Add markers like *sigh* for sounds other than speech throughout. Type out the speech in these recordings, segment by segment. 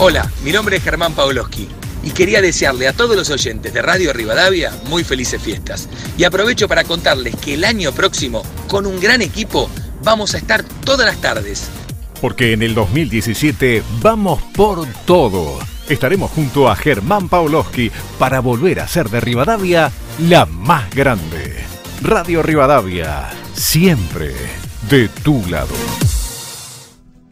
Hola, mi nombre es Germán Paoloski y quería desearle a todos los oyentes de Radio Rivadavia muy felices fiestas. Y aprovecho para contarles que el año próximo, con un gran equipo, vamos a estar todas las tardes. Porque en el 2017 vamos por todo. Estaremos junto a Germán Paoloski para volver a ser de Rivadavia la más grande. Radio Rivadavia, siempre de tu lado.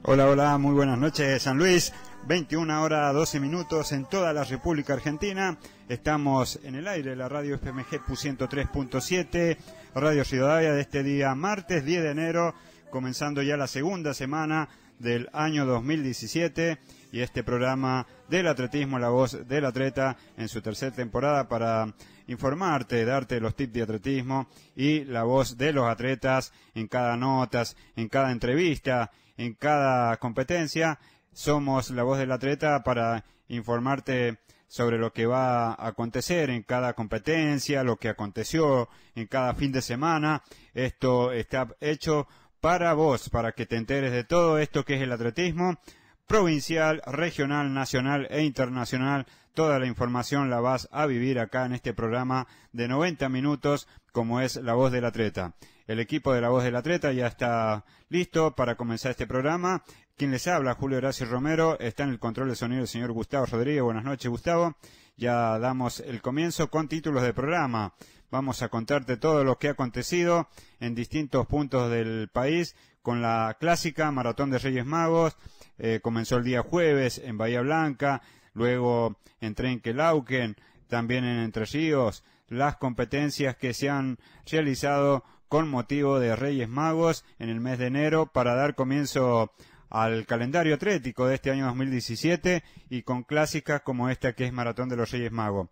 Hola, hola, muy buenas noches, San Luis. 21 horas 12 minutos en toda la República Argentina. Estamos en el aire, la radio FMG 103.7, Radio Ciudadavia de este día martes 10 de enero, comenzando ya la segunda semana del año 2017 y este programa del atletismo, la voz del atleta en su tercera temporada para informarte, darte los tips de atletismo y la voz de los atletas en cada notas, en cada entrevista, en cada competencia somos la voz del atleta para informarte sobre lo que va a acontecer en cada competencia, lo que aconteció en cada fin de semana. Esto está hecho para vos, para que te enteres de todo esto que es el atletismo provincial, regional, nacional e internacional. Toda la información la vas a vivir acá en este programa de 90 minutos como es La Voz del Atleta. El equipo de La Voz del Atleta ya está listo para comenzar este programa. Quién les habla, Julio Horacio Romero, está en el control de sonido el señor Gustavo Rodríguez. Buenas noches, Gustavo. Ya damos el comienzo con títulos de programa. Vamos a contarte todo lo que ha acontecido en distintos puntos del país con la clásica Maratón de Reyes Magos. Eh, comenzó el día jueves en Bahía Blanca, luego en Trenquelauquen, también en Entre Ríos, las competencias que se han realizado con motivo de Reyes Magos en el mes de enero para dar comienzo al calendario atlético de este año 2017 y con clásicas como esta que es Maratón de los Reyes Magos.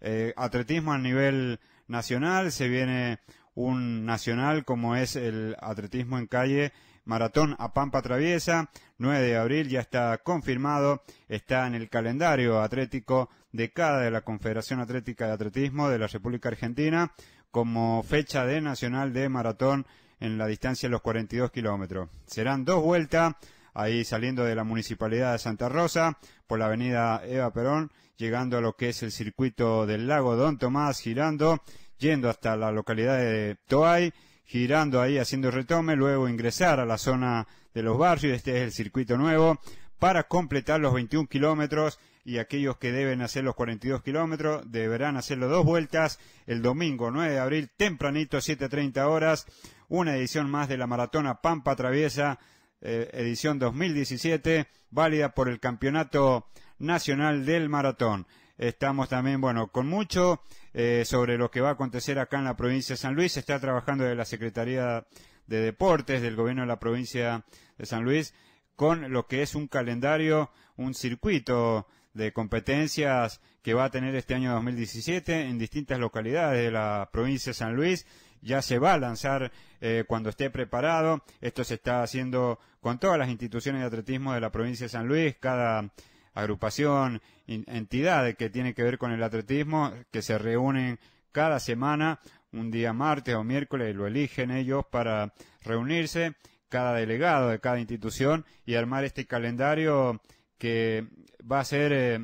Eh, atletismo a nivel nacional, se viene un nacional como es el atletismo en calle Maratón a Pampa Traviesa, 9 de abril ya está confirmado, está en el calendario atlético de cada de la Confederación Atlética de Atletismo de la República Argentina como fecha de nacional de maratón en la distancia de los 42 kilómetros. Serán dos vueltas ahí saliendo de la Municipalidad de Santa Rosa, por la avenida Eva Perón, llegando a lo que es el circuito del lago Don Tomás, girando, yendo hasta la localidad de Toay, girando ahí haciendo retome, luego ingresar a la zona de los barrios, este es el circuito nuevo, para completar los 21 kilómetros y aquellos que deben hacer los 42 kilómetros deberán hacerlo dos vueltas el domingo 9 de abril tempranito 7.30 horas, una edición más de la maratona Pampa Traviesa eh, edición 2017, válida por el Campeonato Nacional del Maratón. Estamos también, bueno, con mucho eh, sobre lo que va a acontecer acá en la provincia de San Luis. está trabajando de la Secretaría de Deportes del Gobierno de la provincia de San Luis con lo que es un calendario, un circuito de competencias que va a tener este año 2017 en distintas localidades de la provincia de San Luis ya se va a lanzar eh, cuando esté preparado. Esto se está haciendo con todas las instituciones de atletismo de la provincia de San Luis, cada agrupación, entidad que tiene que ver con el atletismo, que se reúnen cada semana, un día martes o miércoles, lo eligen ellos para reunirse, cada delegado de cada institución y armar este calendario que va a ser eh,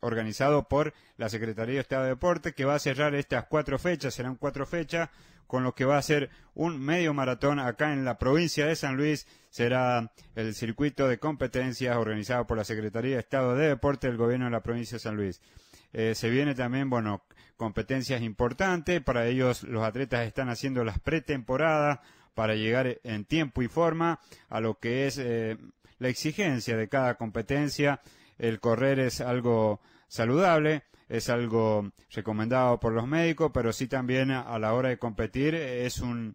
organizado por la Secretaría de Estado de Deporte, que va a cerrar estas cuatro fechas, serán cuatro fechas, con lo que va a ser un medio maratón acá en la provincia de San Luis. Será el circuito de competencias organizado por la Secretaría de Estado de Deporte del Gobierno de la provincia de San Luis. Eh, se viene también, bueno, competencias importantes. Para ellos los atletas están haciendo las pretemporadas para llegar en tiempo y forma a lo que es eh, la exigencia de cada competencia. El correr es algo saludable es algo recomendado por los médicos, pero sí también a la hora de competir es un,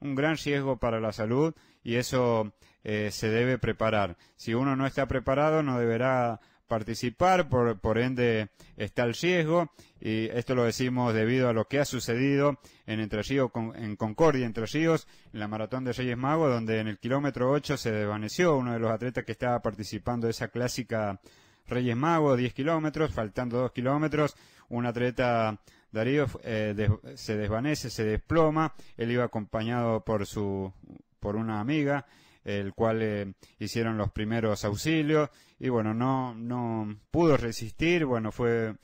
gran riesgo para la salud y eso eh, se debe preparar. Si uno no está preparado, no deberá participar, por, por, ende está el riesgo, y esto lo decimos debido a lo que ha sucedido en Entre Ríos, en Concordia, Entre Ríos, en la maratón de Reyes Magos, donde en el kilómetro 8 se desvaneció uno de los atletas que estaba participando de esa clásica Reyes Mago, 10 kilómetros, faltando 2 kilómetros, un atleta Darío eh, se desvanece, se desploma, él iba acompañado por su por una amiga, el cual eh, hicieron los primeros auxilios y bueno, no no pudo resistir, bueno, fue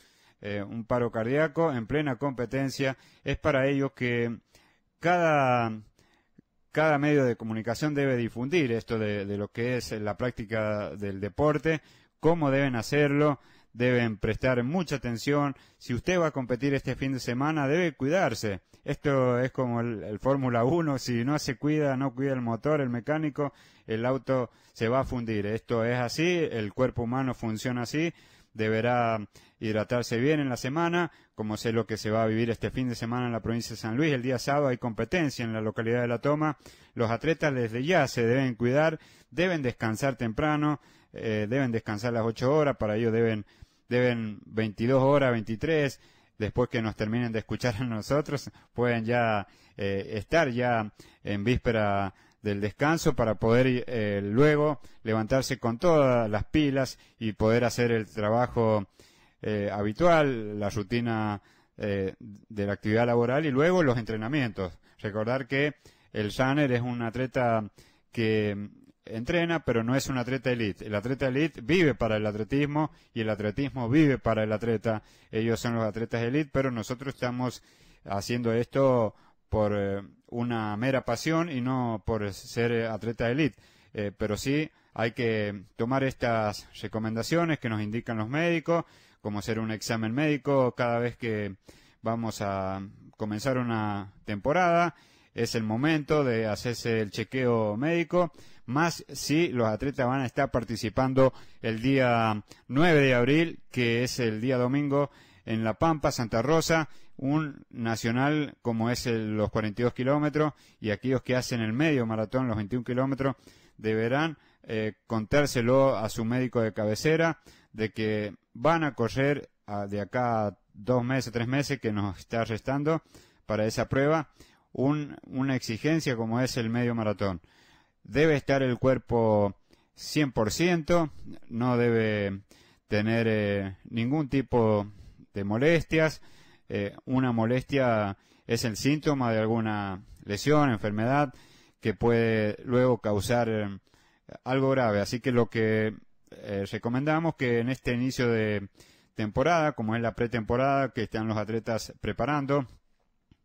eh, un paro cardíaco en plena competencia. Es para ello que cada medio de comunicación debe difundir esto de, lo que es la práctica del deporte cómo deben hacerlo, deben prestar mucha atención. Si usted va a competir este fin de semana, debe cuidarse. Esto es como el, Fórmula 1, si no se cuida, no cuida el motor, el mecánico, el auto se va a fundir. Esto es así, el cuerpo humano funciona así, deberá hidratarse bien en la semana, como sé lo que se va a vivir este fin de semana en la provincia de San Luis. El día sábado hay competencia en la localidad de La Toma. Los atletas desde ya se deben cuidar, deben descansar temprano, eh, deben descansar las 8 horas, para ello deben, deben 22 horas, 23, después que nos terminen de escuchar a nosotros, pueden ya eh, estar ya en víspera del descanso para poder eh, luego levantarse con todas las pilas y poder hacer el trabajo habitual, la rutina de la actividad laboral y luego los entrenamientos. Recordar que el Shanner es un atleta que entrena, pero no es un atleta elite. El atleta elite vive para el atletismo y el atletismo vive para el atleta. Ellos son los atletas elite, pero nosotros estamos haciendo esto por eh, una mera pasión y no por ser atleta elite. Eh, pero sí hay que tomar estas recomendaciones que nos indican los médicos, como hacer un examen médico cada vez que vamos a comenzar una temporada. Es el momento de hacerse el chequeo médico más si los atletas van a estar participando el día 9 de abril, que es el día domingo, en La Pampa, Santa Rosa, un nacional como es los 42 kilómetros y aquellos que hacen el medio maratón, los 21 kilómetros, deberán eh, contárselo a su médico de cabecera de que van a correr de acá dos meses, tres meses que nos está restando para esa prueba, una exigencia como es el medio maratón. Debe estar el cuerpo 100%, no debe tener eh, ningún tipo de molestias. Eh, una molestia es el síntoma de alguna lesión, enfermedad, que puede luego causar eh, algo grave. Así que lo que recomendamos que en este inicio de temporada, como es la pretemporada que están los atletas preparando,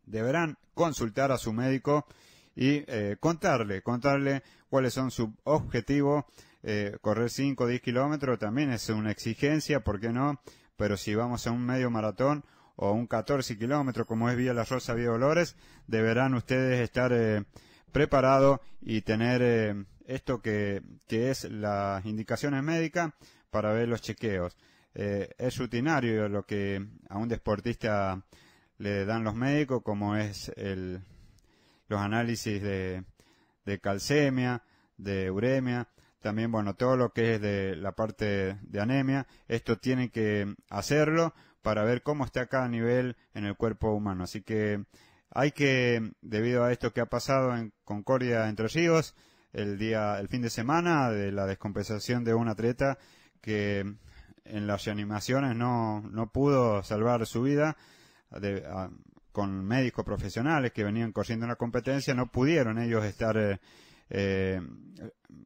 deberán consultar a su médico y eh, contarle, contarle cuáles son sus objetivos. Eh, correr 5 o 10 kilómetros también es una exigencia, ¿por qué no? Pero si vamos a un medio maratón o un 14 kilómetros, como es Vía La Rosa, Vía Dolores, deberán ustedes estar eh, preparados y tener esto que, que, es las indicaciones médicas para ver los chequeos. es rutinario lo que a un deportista le dan los médicos, como es el análisis de, de calcemia, de uremia, también, bueno, todo lo que es de la parte de anemia, esto tiene que hacerlo para ver cómo está cada nivel en el cuerpo humano. Así que hay que, debido a esto que ha pasado en Concordia entre Ríos, el día, el fin de semana de la descompensación de un atleta que en las reanimaciones no, no pudo salvar su vida a, con médicos profesionales que venían corriendo en la competencia, no pudieron ellos estar eh, eh,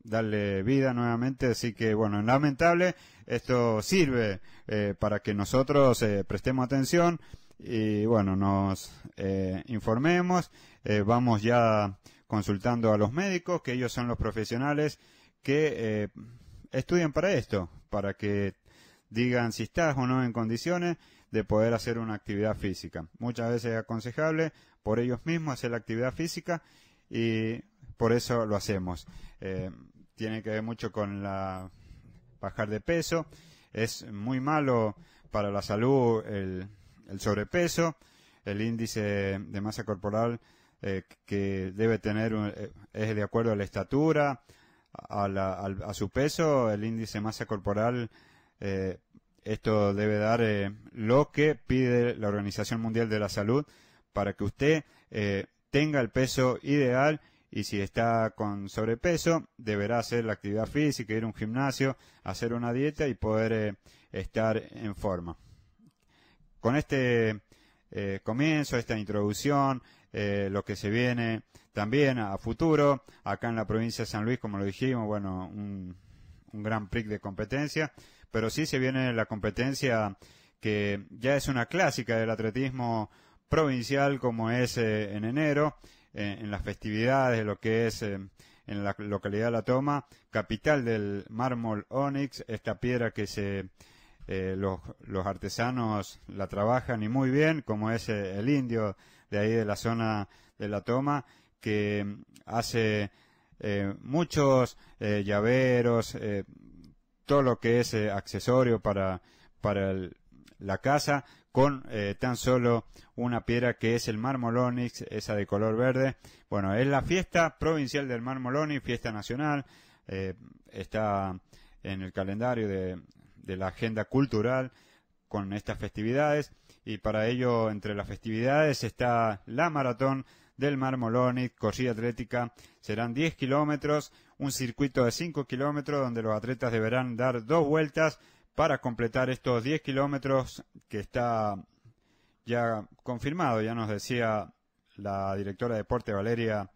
darle vida nuevamente, así que bueno, lamentable, esto sirve eh, para que nosotros prestemos atención y bueno, nos informemos, vamos ya consultando a los médicos, que ellos son los profesionales que estudian para esto, para que digan si estás o no en condiciones de poder hacer una actividad física. Muchas veces es aconsejable por ellos mismos hacer la actividad física y por eso lo hacemos. Eh, tiene que ver mucho con la bajar de peso. Es muy malo para la salud el, sobrepeso, el índice de masa corporal eh, que debe tener eh, es de acuerdo a la estatura, a, su peso, el índice de masa corporal esto debe dar eh, lo que pide la Organización Mundial de la Salud para que usted eh, tenga el peso ideal y si está con sobrepeso deberá hacer la actividad física, ir a un gimnasio, hacer una dieta y poder eh, estar en forma. Con este comienzo, esta introducción, lo que se viene también a futuro, acá en la provincia de San Luis, como lo dijimos, bueno, un, un gran pric de competencia pero sí se viene la competencia que ya es una clásica del atletismo provincial como es eh, en enero, eh, en las festividades, lo que es eh, en la localidad de La Toma, capital del mármol Onyx, esta piedra que se los, los, artesanos la trabajan y muy bien, como es el indio de ahí de la zona de La Toma, que hace muchos llaveros, todo lo que es eh, accesorio para, para la casa con eh, tan solo una piedra que es el mármol esa de color verde. Bueno, es la fiesta provincial del mármol fiesta nacional, eh, está en el calendario de la agenda cultural con estas festividades y para ello entre las festividades está la maratón del y Corrida Atlética. Serán 10 kilómetros, un circuito de 5 kilómetros donde los atletas deberán dar dos vueltas para completar estos 10 kilómetros que está ya confirmado, ya nos decía la directora de deporte Valeria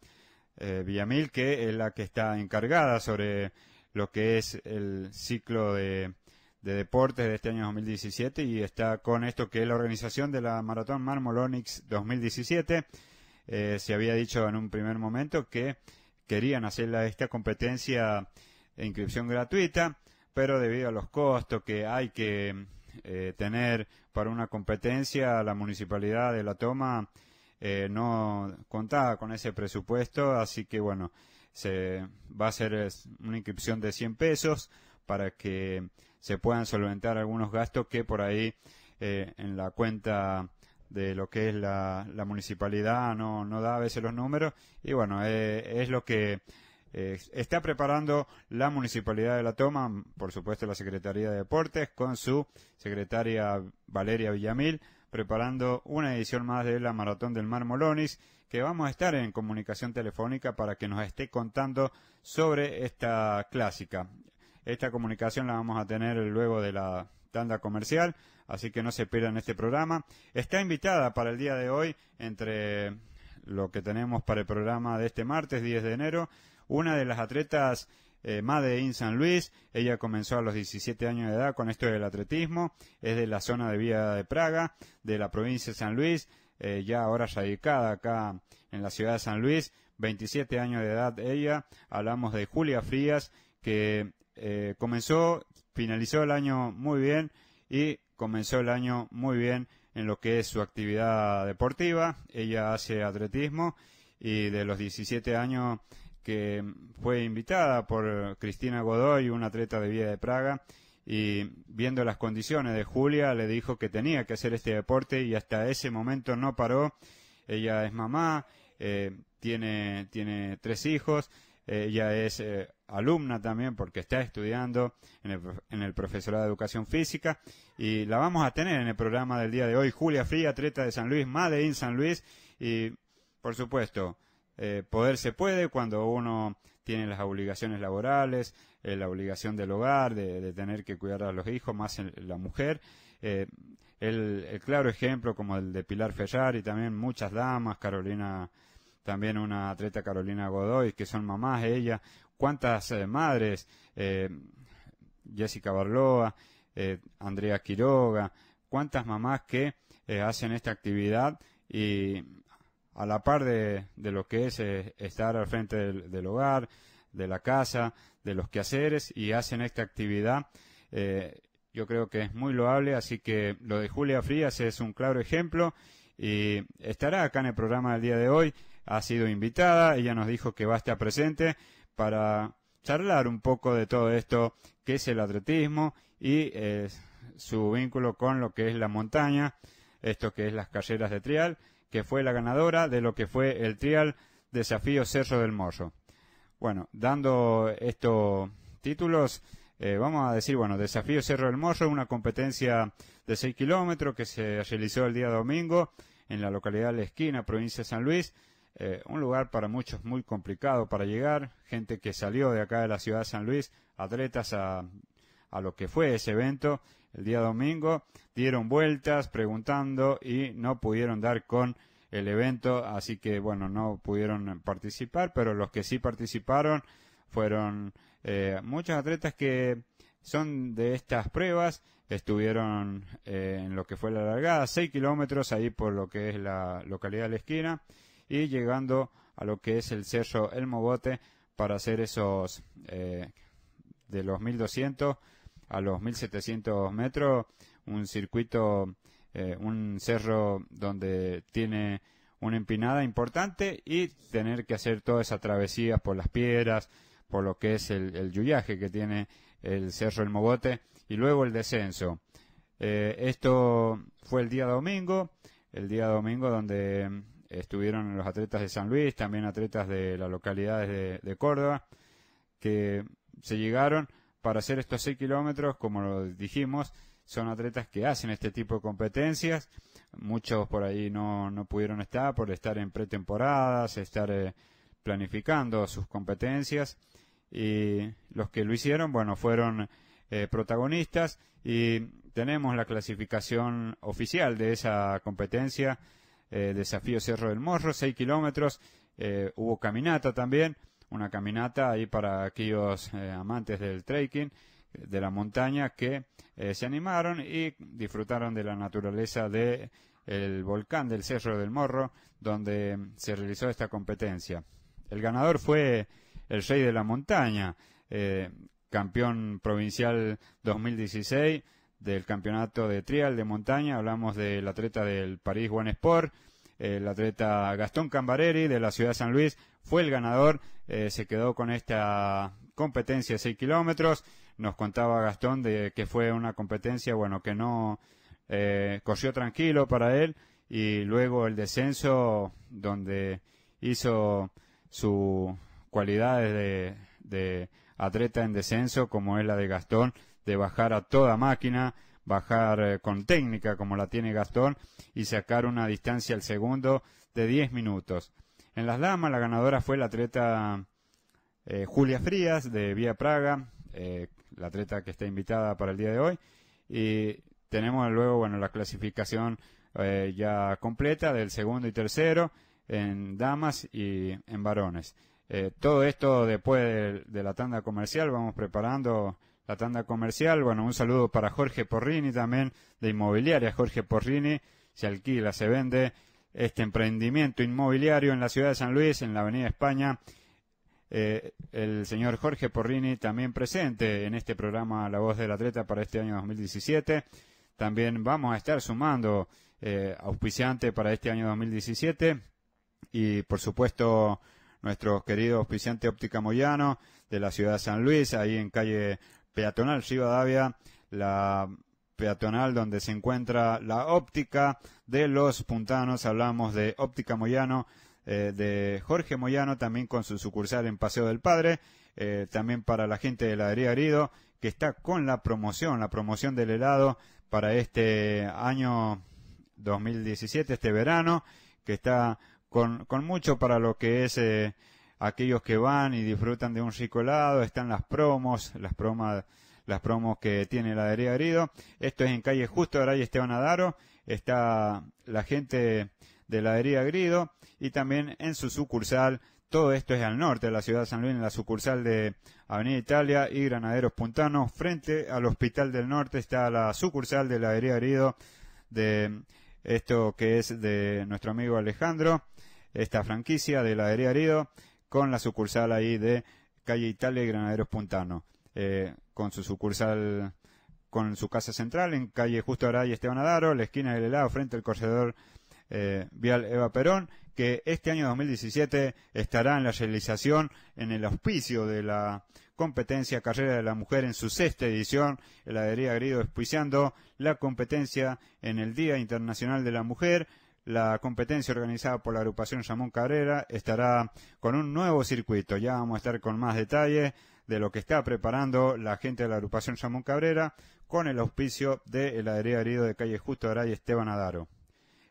eh, Villamil, que es la que está encargada sobre lo que es el ciclo de, de deportes de este año 2017 y está con esto que es la organización de la Maratón Marmolonix 2017 eh, se había dicho en un primer momento que querían hacer esta competencia de inscripción gratuita, pero debido a los costos que hay que eh, tener para una competencia, la municipalidad de La Toma eh, no contaba con ese presupuesto, así que bueno, se va a hacer una inscripción de 100 pesos para que se puedan solventar algunos gastos que por ahí en la cuenta de lo que es la, municipalidad no, no, da a veces los números y bueno, eh, es lo que eh, está preparando la municipalidad de La Toma, por supuesto la Secretaría de Deportes con su secretaria Valeria Villamil, preparando una edición más de la Maratón del Mar Molonis, que vamos a estar en comunicación telefónica para que nos esté contando sobre esta clásica. Esta comunicación la vamos a tener luego de la tanda comercial así que no se pierdan este programa. Está invitada para el día de hoy, entre lo que tenemos para el programa de este martes 10 de enero, una de las atletas eh, San Luis. Ella comenzó a los 17 años de edad con esto del atletismo. Es de la zona de Vía de Praga, de la provincia de San Luis, eh, ya ahora radicada acá en la ciudad de San Luis. 27 años de edad ella. Hablamos de Julia Frías, que eh, comenzó, finalizó el año muy bien y comenzó el año muy bien en lo que es su actividad deportiva. Ella hace atletismo y de los 17 años que fue invitada por Cristina Godoy, una atleta de Vía de Praga, y viendo las condiciones de Julia le dijo que tenía que hacer este deporte y hasta ese momento no paró. Ella es mamá, eh, tiene, tiene tres hijos ella es eh, alumna también porque está estudiando en el, en el profesorado de educación física y la vamos a tener en el programa del día de hoy. Julia Fría, atleta de San Luis, Made in San Luis y por supuesto, eh, poder se puede cuando uno tiene las obligaciones laborales, eh, la obligación del hogar, de, tener que cuidar a los hijos, más la mujer. el, el, claro ejemplo como el de Pilar Ferrar y también muchas damas, Carolina también una atleta Carolina Godoy, que son mamás ella, cuántas eh, madres, eh, Jessica Barloa, eh, Andrea Quiroga, cuántas mamás que hacen esta actividad y a la par de, de lo que es estar al frente del, hogar, de la casa, de los quehaceres y hacen esta actividad. yo creo que es muy loable, así que lo de Julia Frías es un claro ejemplo y estará acá en el programa del día de hoy ha sido invitada. Ella nos dijo que va a estar presente para charlar un poco de todo esto que es el atletismo y eh, su vínculo con lo que es la montaña, esto que es las carreras de trial, que fue la ganadora de lo que fue el trial Desafío Cerro del Morro. Bueno, dando estos títulos, eh, vamos a decir, bueno, Desafío Cerro del Morro, una competencia de 6 kilómetros que se realizó el día domingo en la localidad de La Esquina, provincia de San Luis, eh, un lugar para muchos muy complicado para llegar, gente que salió de acá de la ciudad de San Luis, atletas a, lo que fue ese evento el día domingo, dieron vueltas preguntando y no pudieron dar con el evento, así que bueno, no pudieron participar, pero los que sí participaron fueron eh, muchos atletas que son de estas pruebas, estuvieron eh, en lo que fue la largada, 6 kilómetros ahí por lo que es la localidad de la esquina, y llegando a lo que es el Cerro El Mogote para hacer esos eh, de los 1200 a los 1700 metros un circuito eh, un cerro donde tiene una empinada importante y tener que hacer todas esa travesías por las piedras por lo que es el, el que tiene el cerro El Mogote y luego el descenso. Eh, esto fue el día domingo, el día domingo donde estuvieron los atletas de San Luis, también atletas de las localidades de, Córdoba, que se llegaron para hacer estos 6 kilómetros, como lo dijimos, son atletas que hacen este tipo de competencias. Muchos por ahí no, no pudieron estar por estar en pretemporadas, estar eh, planificando sus competencias. Y los que lo hicieron, bueno, fueron eh, protagonistas y tenemos la clasificación oficial de esa competencia eh, desafío Cerro del Morro, 6 kilómetros, eh, hubo caminata también, una caminata ahí para aquellos eh, amantes del trekking de la montaña que se animaron y disfrutaron de la naturaleza de el volcán del Cerro del Morro donde mm, se realizó esta competencia. El ganador fue el rey de la montaña, campeón provincial 2016 del campeonato de trial de montaña, hablamos del atleta del París One Sport, el atleta Gastón Cambareri de la ciudad de San Luis, fue el ganador, eh, se quedó con esta competencia de 6 kilómetros, nos contaba Gastón de que fue una competencia, bueno, que no eh, corrió tranquilo para él y luego el descenso donde hizo sus cualidades de, de atleta en descenso como es la de Gastón de bajar a toda máquina, bajar eh, con técnica como la tiene Gastón y sacar una distancia al segundo de 10 minutos. En las damas la ganadora fue la atleta eh, Julia Frías de Vía Praga, eh, la atleta que está invitada para el día de hoy. Y tenemos luego bueno, la clasificación ya completa del segundo y tercero en damas y en varones. todo esto después de la tanda comercial vamos preparando la tanda comercial. Bueno, un saludo para Jorge Porrini también de Inmobiliaria. Jorge Porrini se alquila, se vende este emprendimiento inmobiliario en la ciudad de San Luis, en la Avenida España. Eh, el señor Jorge Porrini también presente en este programa La Voz del Atleta para este año 2017. También vamos a estar sumando eh, auspiciante para este año 2017 y por supuesto nuestro querido auspiciante Óptica Moyano de la ciudad de San Luis, ahí en calle peatonal Davia, la peatonal donde se encuentra la óptica de los puntanos. Hablamos de óptica Moyano, eh, de Jorge Moyano, también con su sucursal en Paseo del Padre. Eh, también para la gente de heladería Herido, que está con la promoción, la promoción del helado para este año 2017, este verano, que está con, mucho para lo que es eh, aquellos que van y disfrutan de un rico helado, están las promos, las promas las promos que tiene la herida Grido. Esto es en calle Justo, ahora y Esteban Adaro. Está la gente de la herida Grido y también en su sucursal. Todo esto es al norte de la ciudad de San Luis, en la sucursal de Avenida Italia y Granaderos Puntanos. Frente al Hospital del Norte está la sucursal de la Adería Grido de esto que es de nuestro amigo Alejandro, esta franquicia de la Herido. Grido con la sucursal ahí de calle Italia y Granaderos Puntano, eh, con su sucursal, con su casa central en calle Justo Araya y Esteban Adaro, la esquina del helado, frente al corredor eh, vial Eva Perón, que este año 2017 estará en la realización, en el auspicio de la competencia Carrera de la Mujer en su sexta edición, heladería Grido auspiciando la competencia en el Día Internacional de la Mujer, la competencia organizada por la agrupación Jamón Cabrera estará con un nuevo circuito. Ya vamos a estar con más detalles de lo que está preparando la gente de la agrupación Jamón Cabrera con el auspicio de el herido de calle Justo Aray Esteban Adaro.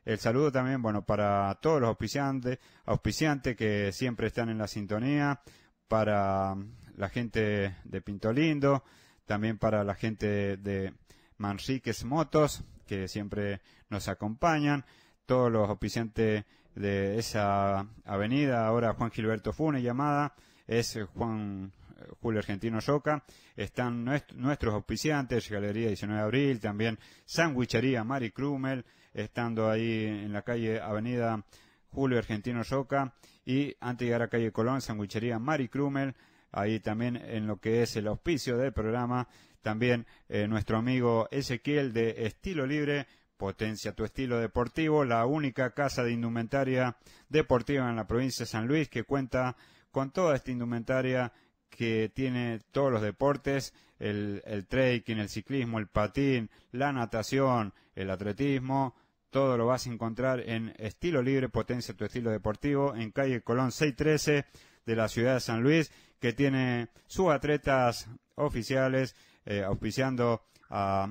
El saludo también, bueno, para todos los auspiciantes, auspiciantes que siempre están en la sintonía, para la gente de Pintolindo, también para la gente de Manriquez Motos, que siempre nos acompañan, todos los auspiciantes de esa avenida, ahora Juan Gilberto Fune llamada, es Juan eh, Julio Argentino Soca, están nuestros auspiciantes, Galería 19 de Abril, también Sandwichería Mari Krumel, estando ahí en la calle Avenida Julio Argentino Soca y antes de llegar a calle Colón, Sandwichería Mari Krumel, ahí también en lo que es el auspicio del programa, también eh, nuestro amigo Ezequiel de Estilo Libre, Potencia tu estilo deportivo, la única casa de indumentaria deportiva en la provincia de San Luis que cuenta con toda esta indumentaria que tiene todos los deportes, el, trekking, el ciclismo, el patín, la natación, el atletismo, todo lo vas a encontrar en Estilo Libre, Potencia tu estilo deportivo, en calle Colón 613 de la ciudad de San Luis, que tiene sus atletas oficiales eh, auspiciando a,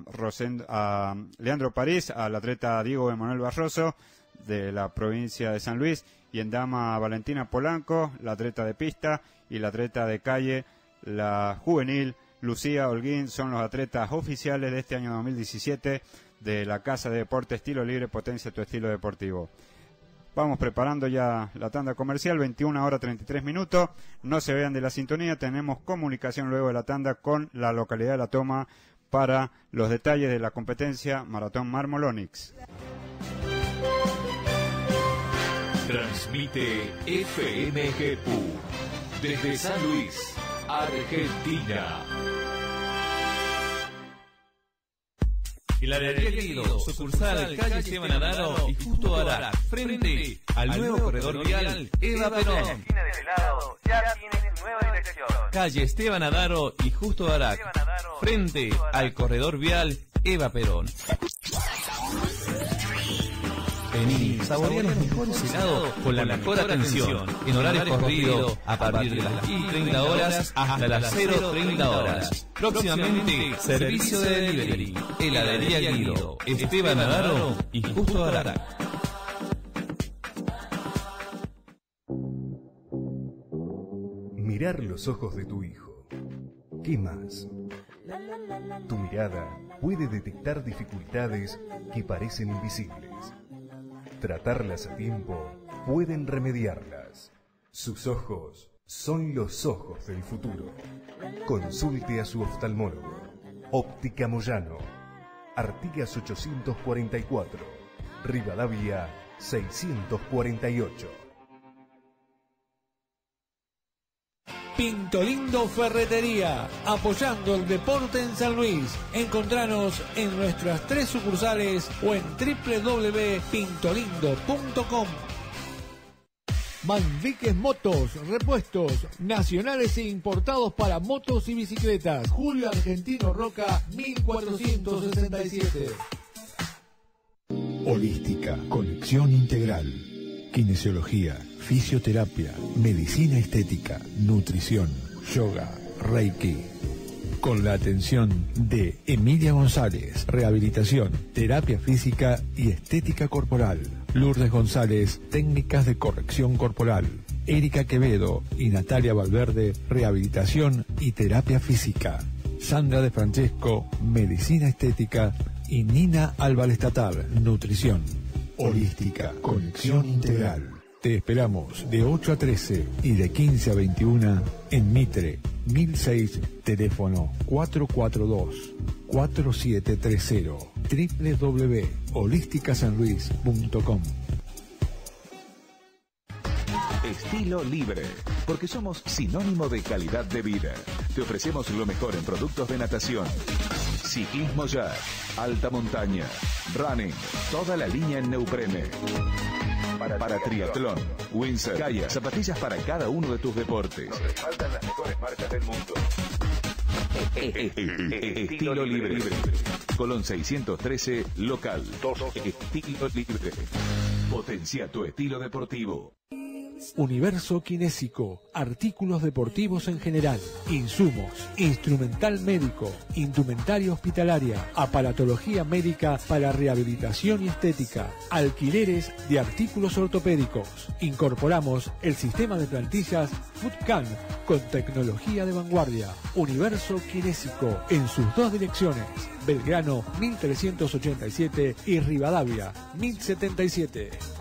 a Leandro París, al atleta Diego Emanuel Barroso de la provincia de San Luis y en dama Valentina Polanco, la atleta de pista y la atleta de calle, la juvenil Lucía Holguín son los atletas oficiales de este año 2017 de la Casa de Deporte Estilo Libre Potencia tu Estilo Deportivo. Vamos preparando ya la tanda comercial, 21 horas 33 minutos. No se vean de la sintonía, tenemos comunicación luego de la tanda con la localidad de La Toma para los detalles de la competencia Maratón Marmolonix. Transmite FMGPU desde San Luis, Argentina. El Lido, sucursal calle Esteban Adaro y justo ahora, frente al nuevo corredor vial Eva Perón. Calle Esteban Adaro y Justo Arac, frente al corredor vial Eva Perón. Vení, saborear el mejor cenado con la mejor atención. En horario corrido, a partir de las 10.30 horas hasta las 0.30 horas. Próximamente, servicio de delivery. Heladería Guido, Esteban Navarro y Justo Arata. Mirar los ojos de tu hijo. ¿Qué más? Tu mirada puede detectar dificultades que parecen invisibles tratarlas a tiempo, pueden remediarlas. Sus ojos son los ojos del futuro. Consulte a su oftalmólogo. Óptica Moyano. Artigas 844. Rivadavia 648. Pintolindo Ferretería, apoyando el deporte en San Luis. Encontranos en nuestras tres sucursales o en www.pintolindo.com. Manviques Motos, repuestos nacionales e importados para motos y bicicletas. Julio Argentino Roca, 1467. Holística, conexión integral kinesiología, fisioterapia, medicina estética, nutrición, yoga, reiki. Con la atención de Emilia González, rehabilitación, terapia física y estética corporal. Lourdes González, técnicas de corrección corporal. Erika Quevedo y Natalia Valverde, rehabilitación y terapia física. Sandra de Francesco, medicina estética. Y Nina Álvarez nutrición. Holística, Conexión Integral. Te esperamos de 8 a 13 y de 15 a 21 en Mitre, 1006, teléfono 442-4730, www.holisticasanluis.com. Estilo libre, porque somos sinónimo de calidad de vida. Te ofrecemos lo mejor en productos de natación. Ciclismo Jack, Alta Montaña, Running, toda la línea en Neuprene. Para, triatlón, Windsor, zapatillas para cada uno de tus deportes. las mejores marcas del mundo. Eh, eh, eh, estilo libre. libre. Colón 613, local. Estilo libre. Potencia tu estilo deportivo universo kinésico, artículos deportivos en general, insumos, instrumental médico, indumentaria hospitalaria, aparatología médica para rehabilitación y estética, alquileres de artículos ortopédicos. Incorporamos el sistema de plantillas FoodCan con tecnología de vanguardia. Universo kinésico en sus dos direcciones. Belgrano 1387 y Rivadavia 1077.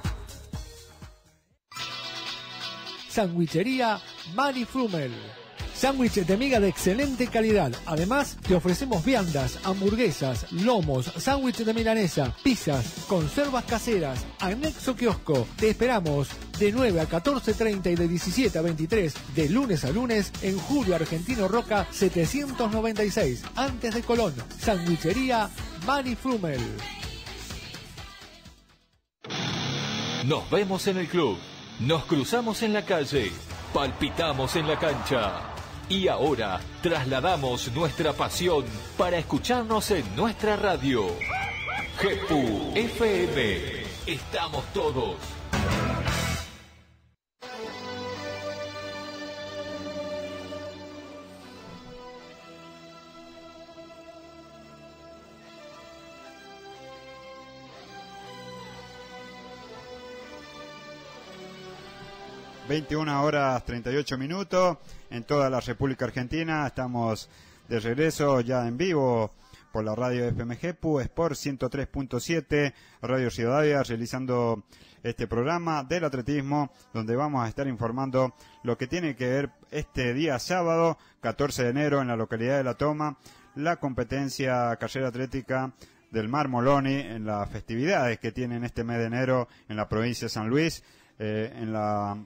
Sandwichería Frumel Sándwiches de miga de excelente calidad. Además, te ofrecemos viandas, hamburguesas, lomos, sándwiches de milanesa, pizzas, conservas caseras, anexo kiosco. Te esperamos de 9 a 14.30 y de 17 a 23, de lunes a lunes, en Julio Argentino Roca 796, antes de Colón. Sandwichería Frumel Nos vemos en el club. Nos cruzamos en la calle, palpitamos en la cancha. Y ahora trasladamos nuestra pasión para escucharnos en nuestra radio. GEPU FM. Estamos todos. 21 horas 38 minutos en toda la República Argentina. Estamos de regreso ya en vivo por la radio FMG PU Sport 103.7 Radio Ciudadavia realizando este programa del atletismo donde vamos a estar informando lo que tiene que ver este día sábado 14 de enero en la localidad de La Toma la competencia carrera atlética del Mar Moloni en las festividades que tienen este mes de enero en la provincia de San Luis eh, en la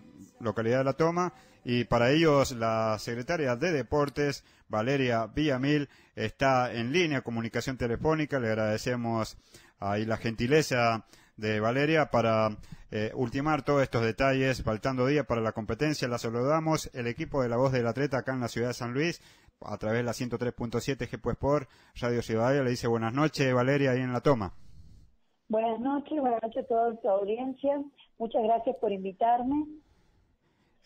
localidad de La Toma, y para ellos la secretaria de Deportes, Valeria Villamil, está en línea, comunicación telefónica, le agradecemos ahí la gentileza de Valeria para eh, ultimar todos estos detalles, faltando día para la competencia, la saludamos, el equipo de La Voz del Atleta acá en la ciudad de San Luis, a través de la 103.7 pues por Radio Ciudadana le dice buenas noches Valeria ahí en La Toma. Buenas noches, buenas noches a toda tu audiencia. Muchas gracias por invitarme.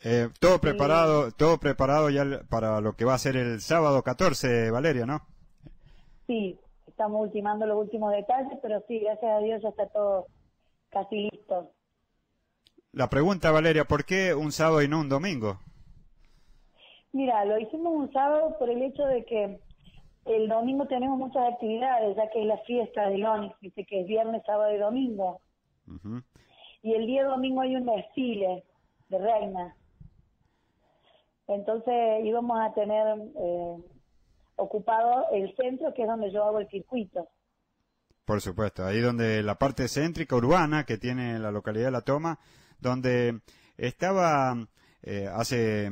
Eh, todo preparado, todo preparado ya para lo que va a ser el sábado 14, Valeria, ¿no? Sí, estamos ultimando los últimos detalles, pero sí, gracias a Dios ya está todo casi listo. La pregunta, Valeria, ¿por qué un sábado y no un domingo? Mira, lo hicimos un sábado por el hecho de que el domingo tenemos muchas actividades, ya que es la fiesta del Onix, dice que es viernes, sábado y domingo. Y el día domingo hay un desfile de reina. Entonces íbamos a tener eh, ocupado el centro, que es donde yo hago el circuito. Por supuesto, ahí donde la parte céntrica urbana que tiene la localidad de La Toma, donde estaba eh, hace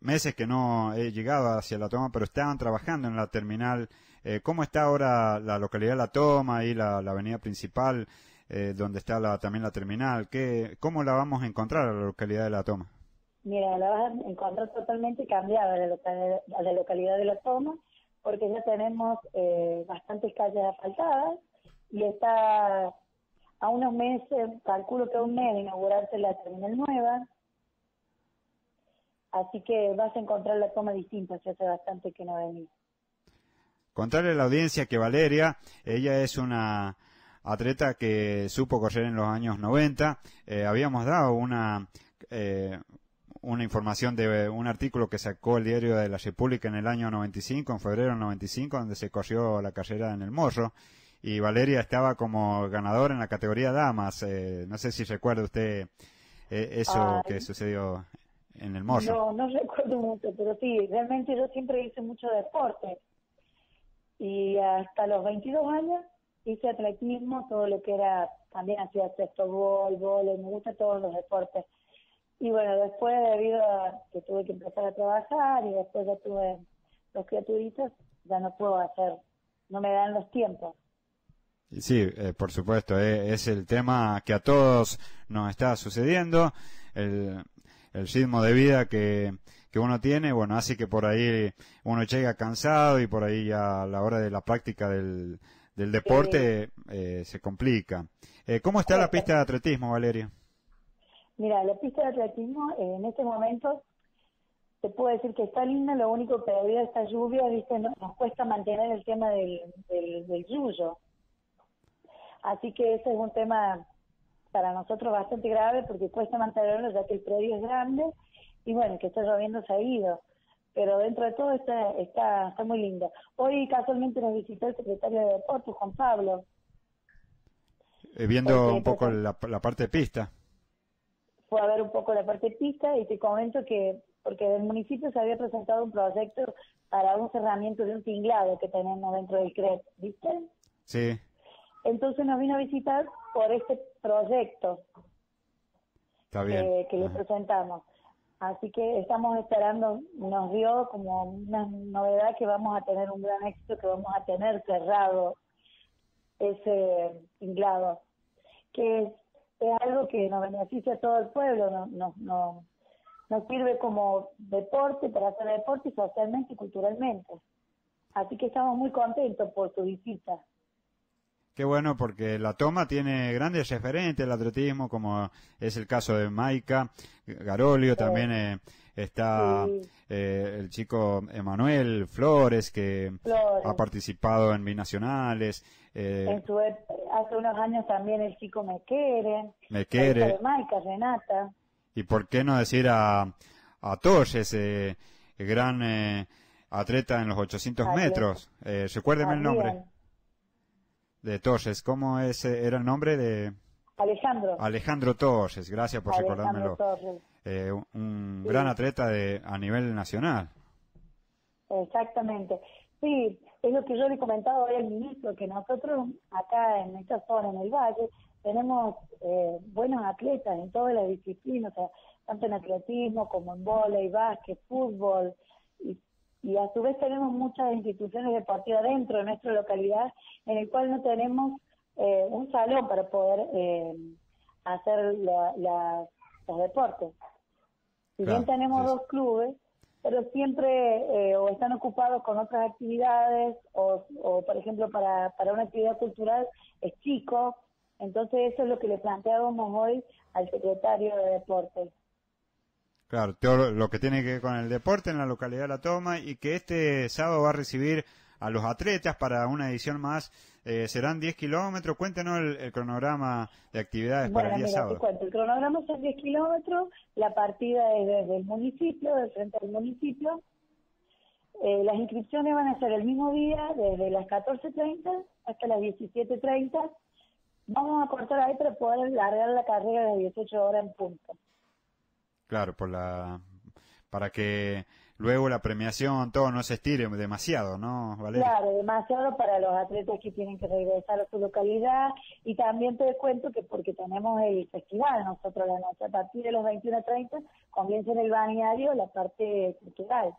meses que no he llegado hacia La Toma, pero estaban trabajando en la terminal. Eh, ¿Cómo está ahora la localidad de La Toma y la, avenida principal, eh, donde está también la terminal? ¿Qué, ¿Cómo la vamos a encontrar a la localidad de La Toma? Mira, la vas a encontrar totalmente cambiada la, la localidad de La Toma, porque ya tenemos eh, bastantes calles asfaltadas y está a unos meses, calculo que a un mes de inaugurarse la terminal nueva. Así que vas a encontrar La Toma distinta, si hace bastante que no venís. Contarle a la audiencia que Valeria, ella es una atleta que supo correr en los años 90. Eh, habíamos dado una eh, una información de eh, un artículo que sacó el diario de la República en el año 95, en febrero del 95, donde se corrió la carrera en el morro. Y Valeria estaba como ganadora en la categoría damas. Eh, no sé si recuerda usted eh, eso que sucedió en el morro. No, no *laughs* recuerdo mucho, pero sí, realmente yo siempre hice mucho deporte. Y hasta los 22 años hice atletismo, todo lo que era, también hacía sexto, voleibol, me gusta todos los deportes y bueno, después, debido a que tuve que empezar a trabajar y después ya tuve los criaturitos, ya no puedo hacer, no me dan los tiempos. Sí, eh, por supuesto, eh, es el tema que a todos nos está sucediendo, el, el ritmo de vida que, uno tiene, bueno, así que por ahí uno llega cansado y por ahí ya a la hora de la práctica del, deporte eh, se complica. ¿Cómo está la pista de atletismo, Valeria? Mira, la pista de atletismo eh, en este momento se puede decir que está linda, lo único que había esta lluvia, viste, no, nos cuesta mantener el tema del, del, del yuyo. Así que ese es un tema para nosotros bastante grave porque cuesta mantenerlo ya que el predio es grande y bueno, que está lloviendo seguido. Pero dentro de todo está, está, muy linda. Hoy casualmente nos visitó el secretario de Deportes, Juan Pablo. Eh, viendo un poco la parte de pista fue a ver un poco la parte pista y te comento que, porque del municipio se había presentado un proyecto para un cerramiento de un tinglado que tenemos dentro del CREP, ¿viste? Sí. Entonces nos vino a visitar por este proyecto eh, Que, le presentamos. Así que estamos esperando, nos dio como una novedad que vamos a tener un gran éxito, que vamos a tener cerrado ese tinglado, que es es algo que nos beneficia a todo el pueblo, no, no, no, nos sirve como deporte, para hacer deporte socialmente y culturalmente. Así que estamos muy contentos por su visita. Qué bueno, porque la toma tiene grandes referentes el atletismo, como es el caso de Maika, Garolio, también eh, Está eh, el chico Emanuel Flores, que ha participado en binacionales. Eh, en e, hace unos años también el chico Me Quiere. Me Renata. Y por qué no decir a, a Torres, gran eh, atleta en los 800 metros. recuérdeme el nombre. De Torres, ¿cómo es, era el nombre de...? Alejandro. Alejandro Torres, gracias por recordármelo. Eh, un gran atleta a nivel nacional. Exactamente. Sí, es lo que yo le he comentado hoy al ministro, que nosotros acá en esta zona, en el valle, tenemos eh, buenos atletas en todas las disciplinas, tanto en atletismo como en volei, básquet, fútbol, y, a su vez tenemos muchas instituciones deportivas dentro de nuestra localidad, en el cual no tenemos eh, un salón para poder hacer los deportes. Si bien tenemos dos clubes, pero siempre eh, o están ocupados con otras actividades o, por ejemplo, para, para una actividad cultural es chico. Entonces eso es lo que le planteábamos hoy al secretario de Deportes. Claro, todo lo que tiene que ver con el deporte en la localidad de La Toma y que este sábado va a recibir a los atletas para una edición más eh, ¿Serán 10 kilómetros? Cuéntenos el, cronograma de actividades para el día mira, sábado. El cronograma son 10 kilómetros, la partida es desde el municipio, del frente del municipio. Eh, las inscripciones van a ser el mismo día, desde las 14.30 hasta las 17.30. Vamos a cortar ahí para poder largar la carrera de 18 horas en punto. Claro, por la para que luego la premiación, todo no es estire demasiado, ¿no, Valeria? Claro, demasiado para los atletas que tienen que regresar a su localidad y también te cuento que porque tenemos el festival nosotros la noche, a partir de los 21.30 comienza en el balneario la parte cultural.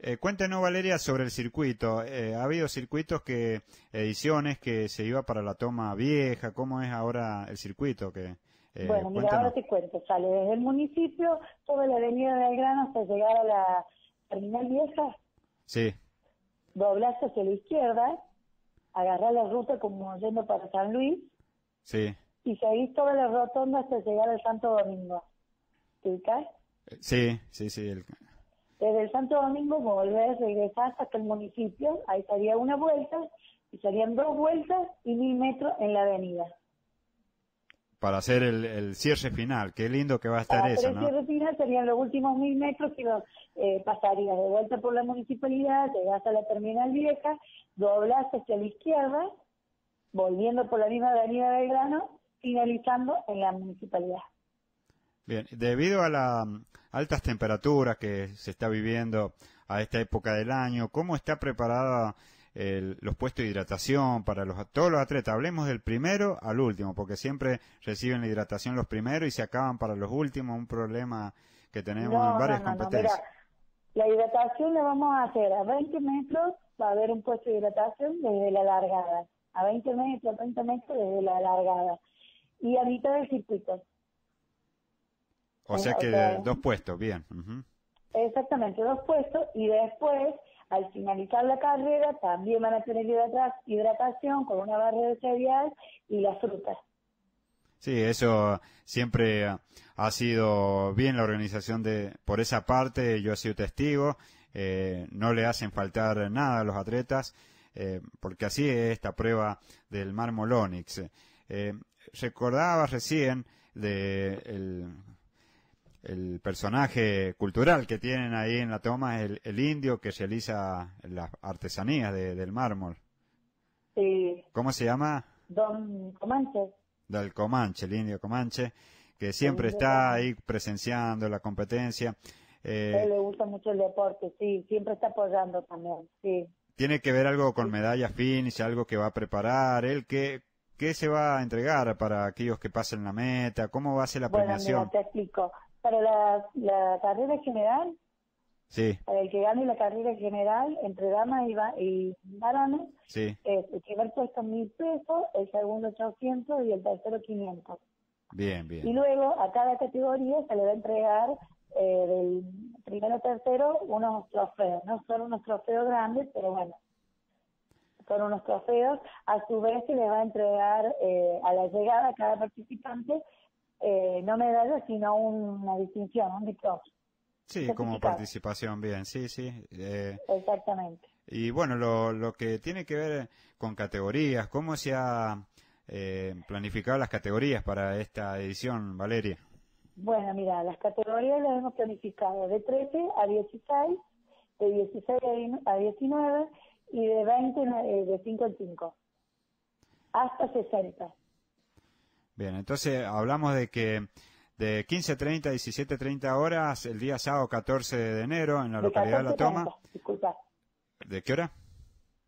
Eh, cuéntenos, Valeria, sobre el circuito. Eh, ha habido circuitos que, ediciones que se iba para la toma vieja. ¿Cómo es ahora el circuito? que eh, bueno, mira, ahora te cuento. Sale desde el municipio, toda la avenida del grano hasta llegar a la terminal vieja. Sí. Doblaste hacia la izquierda, agarrás la ruta como yendo para San Luis. Sí. Y seguís toda la rotonda hasta llegar al Santo Domingo. ¿Te eh, Sí, sí, sí. Desde el Santo Domingo volvés, regresás hasta el municipio, ahí salía una vuelta, y salían dos vueltas y mil metros en la avenida para hacer el, cierre final. Qué lindo que va a estar ah, eso, ¿no? El cierre final serían los últimos mil metros que eh, de vuelta por la municipalidad, llega a la terminal vieja, doblas hacia la izquierda, volviendo por la misma avenida Belgrano, finalizando en la municipalidad. Bien, debido a las mm, altas temperaturas que se está viviendo a esta época del año, ¿cómo está preparada los puestos de hidratación para los, todos los atletas. Hablemos del primero al último, porque siempre reciben la hidratación los primeros y se acaban para los últimos, un problema que tenemos en varias competencias. la hidratación la vamos a hacer a 20 metros, va a haber un puesto de hidratación desde la largada, a 20 metros, 30 metros desde la largada, y a mitad del circuito. O sea eh, que dos puestos, bien. Exactamente, dos puestos y después al finalizar la carrera también van a tener hidratación con una barra de cereal y las frutas. Sí, eso siempre ha sido bien la organización de por esa parte, yo he sido testigo, eh, no le hacen faltar nada a los atletas, eh, porque así es esta prueba del mármol Eh, recordaba recién de el el personaje cultural que tienen ahí en la toma es el, indio que realiza las artesanías de, del mármol. Sí. ¿Cómo se llama? Don Comanche. Del Comanche, el indio Comanche, que siempre está ahí presenciando la competencia. a él le gusta mucho el deporte, sí, siempre está apoyando también, sí. Tiene que ver algo con medalla finish, algo que va a preparar, él que ¿Qué se va a entregar para aquellos que pasen la meta? ¿Cómo va a ser la premiación? te explico para la, la carrera general, para el que gane la carrera general entre damas y, varones, el primer puesto mil pesos, el segundo 800 y el tercero 500. Bien, bien. Y luego a cada categoría se le va a entregar eh, del primero tercero unos trofeos, no son unos trofeos grandes, pero bueno, son unos trofeos. A su vez se le va a entregar eh, a la llegada a cada participante me eh, no medalla, sino una distinción, un diploma. Sí, como participación, bien, sí, sí. Eh, Exactamente. Y bueno, lo, que tiene que ver con categorías, ¿cómo se ha eh, planificado las categorías para esta edición, Valeria? Bueno, mira, las categorías las hemos planificado de 13 a 16, de 16 a 19 y de 20 de 5 en 5, hasta 60. Bien, entonces hablamos de que de 15.30 a 17.30 horas el día sábado 14 de enero en la localidad de La Toma. ¿De qué hora?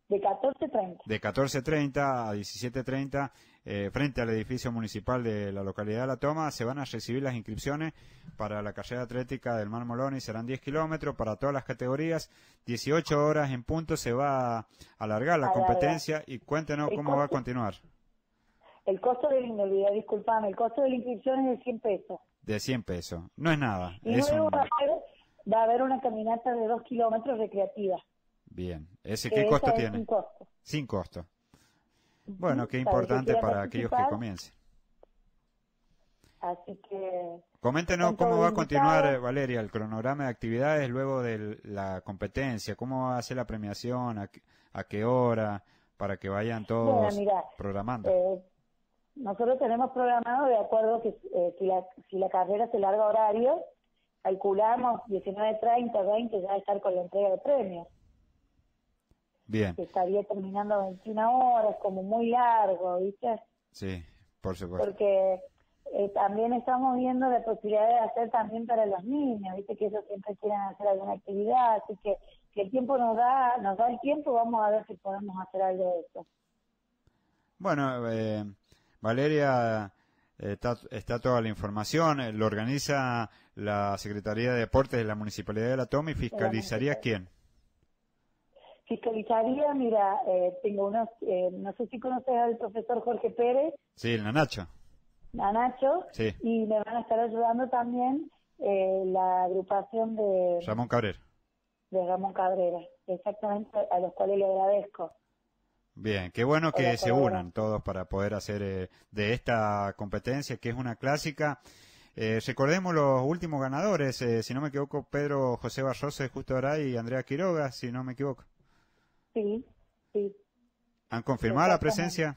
De 14.30. De 14.30 a 17.30, eh, frente al edificio municipal de la localidad de La Toma, se van a recibir las inscripciones para la carrera atlética del Mar Moloni. Serán 10 kilómetros para todas las categorías. 18 horas en punto se va a alargar la competencia. y cuéntenos cómo va a continuar. El costo de la olvidé, disculpame, el costo de la inscripción es de 100 pesos. De 100 pesos, no es nada. Y luego va, a haber, una caminata de 2 kilómetros recreativa. Bien, ¿ese qué costo tiene? Sin costo. Sin costo. Bueno, qué importante para aquellos que comiencen. Así que... Coméntenos cómo va a continuar, Valeria, el cronograma de actividades luego de la competencia, cómo va a ser la premiación, a, qué, hora, para que vayan todos programando. Eh, nosotros tenemos programado, de acuerdo que eh, si, la, si la carrera se larga horario, calculamos 19.30, 20, ya estar con la entrega de premios. Bien. Que estaría terminando 21 horas, como muy largo, ¿viste? Sí, por supuesto. Porque eh, también estamos viendo la posibilidad de hacer también para los niños, viste que ellos siempre quieren hacer alguna actividad, así que si el tiempo nos da, nos da el tiempo, vamos a ver si podemos hacer algo de eso. Bueno, eh, Valeria eh, está, toda la información, eh, lo organiza la Secretaría de Deportes de la Municipalidad de La Toma y fiscalizaría quién. Fiscalizaría, mira, eh, tengo unos, no sé si conoces al profesor Jorge Pérez. Sí, el Nanacho. Nanacho. Sí. Y me van a estar ayudando también la agrupación de... Ramón Cabrera. De Ramón Cabrera, exactamente, a los cuales le agradezco. Bien, qué bueno que se unan todos para poder hacer eh, de esta competencia, que es una clásica. Eh, recordemos los últimos ganadores, eh, si no me equivoco, Pedro José Barroso Justo ahora y Andrea Quiroga, si no me equivoco. Sí, sí. ¿Han confirmado la presencia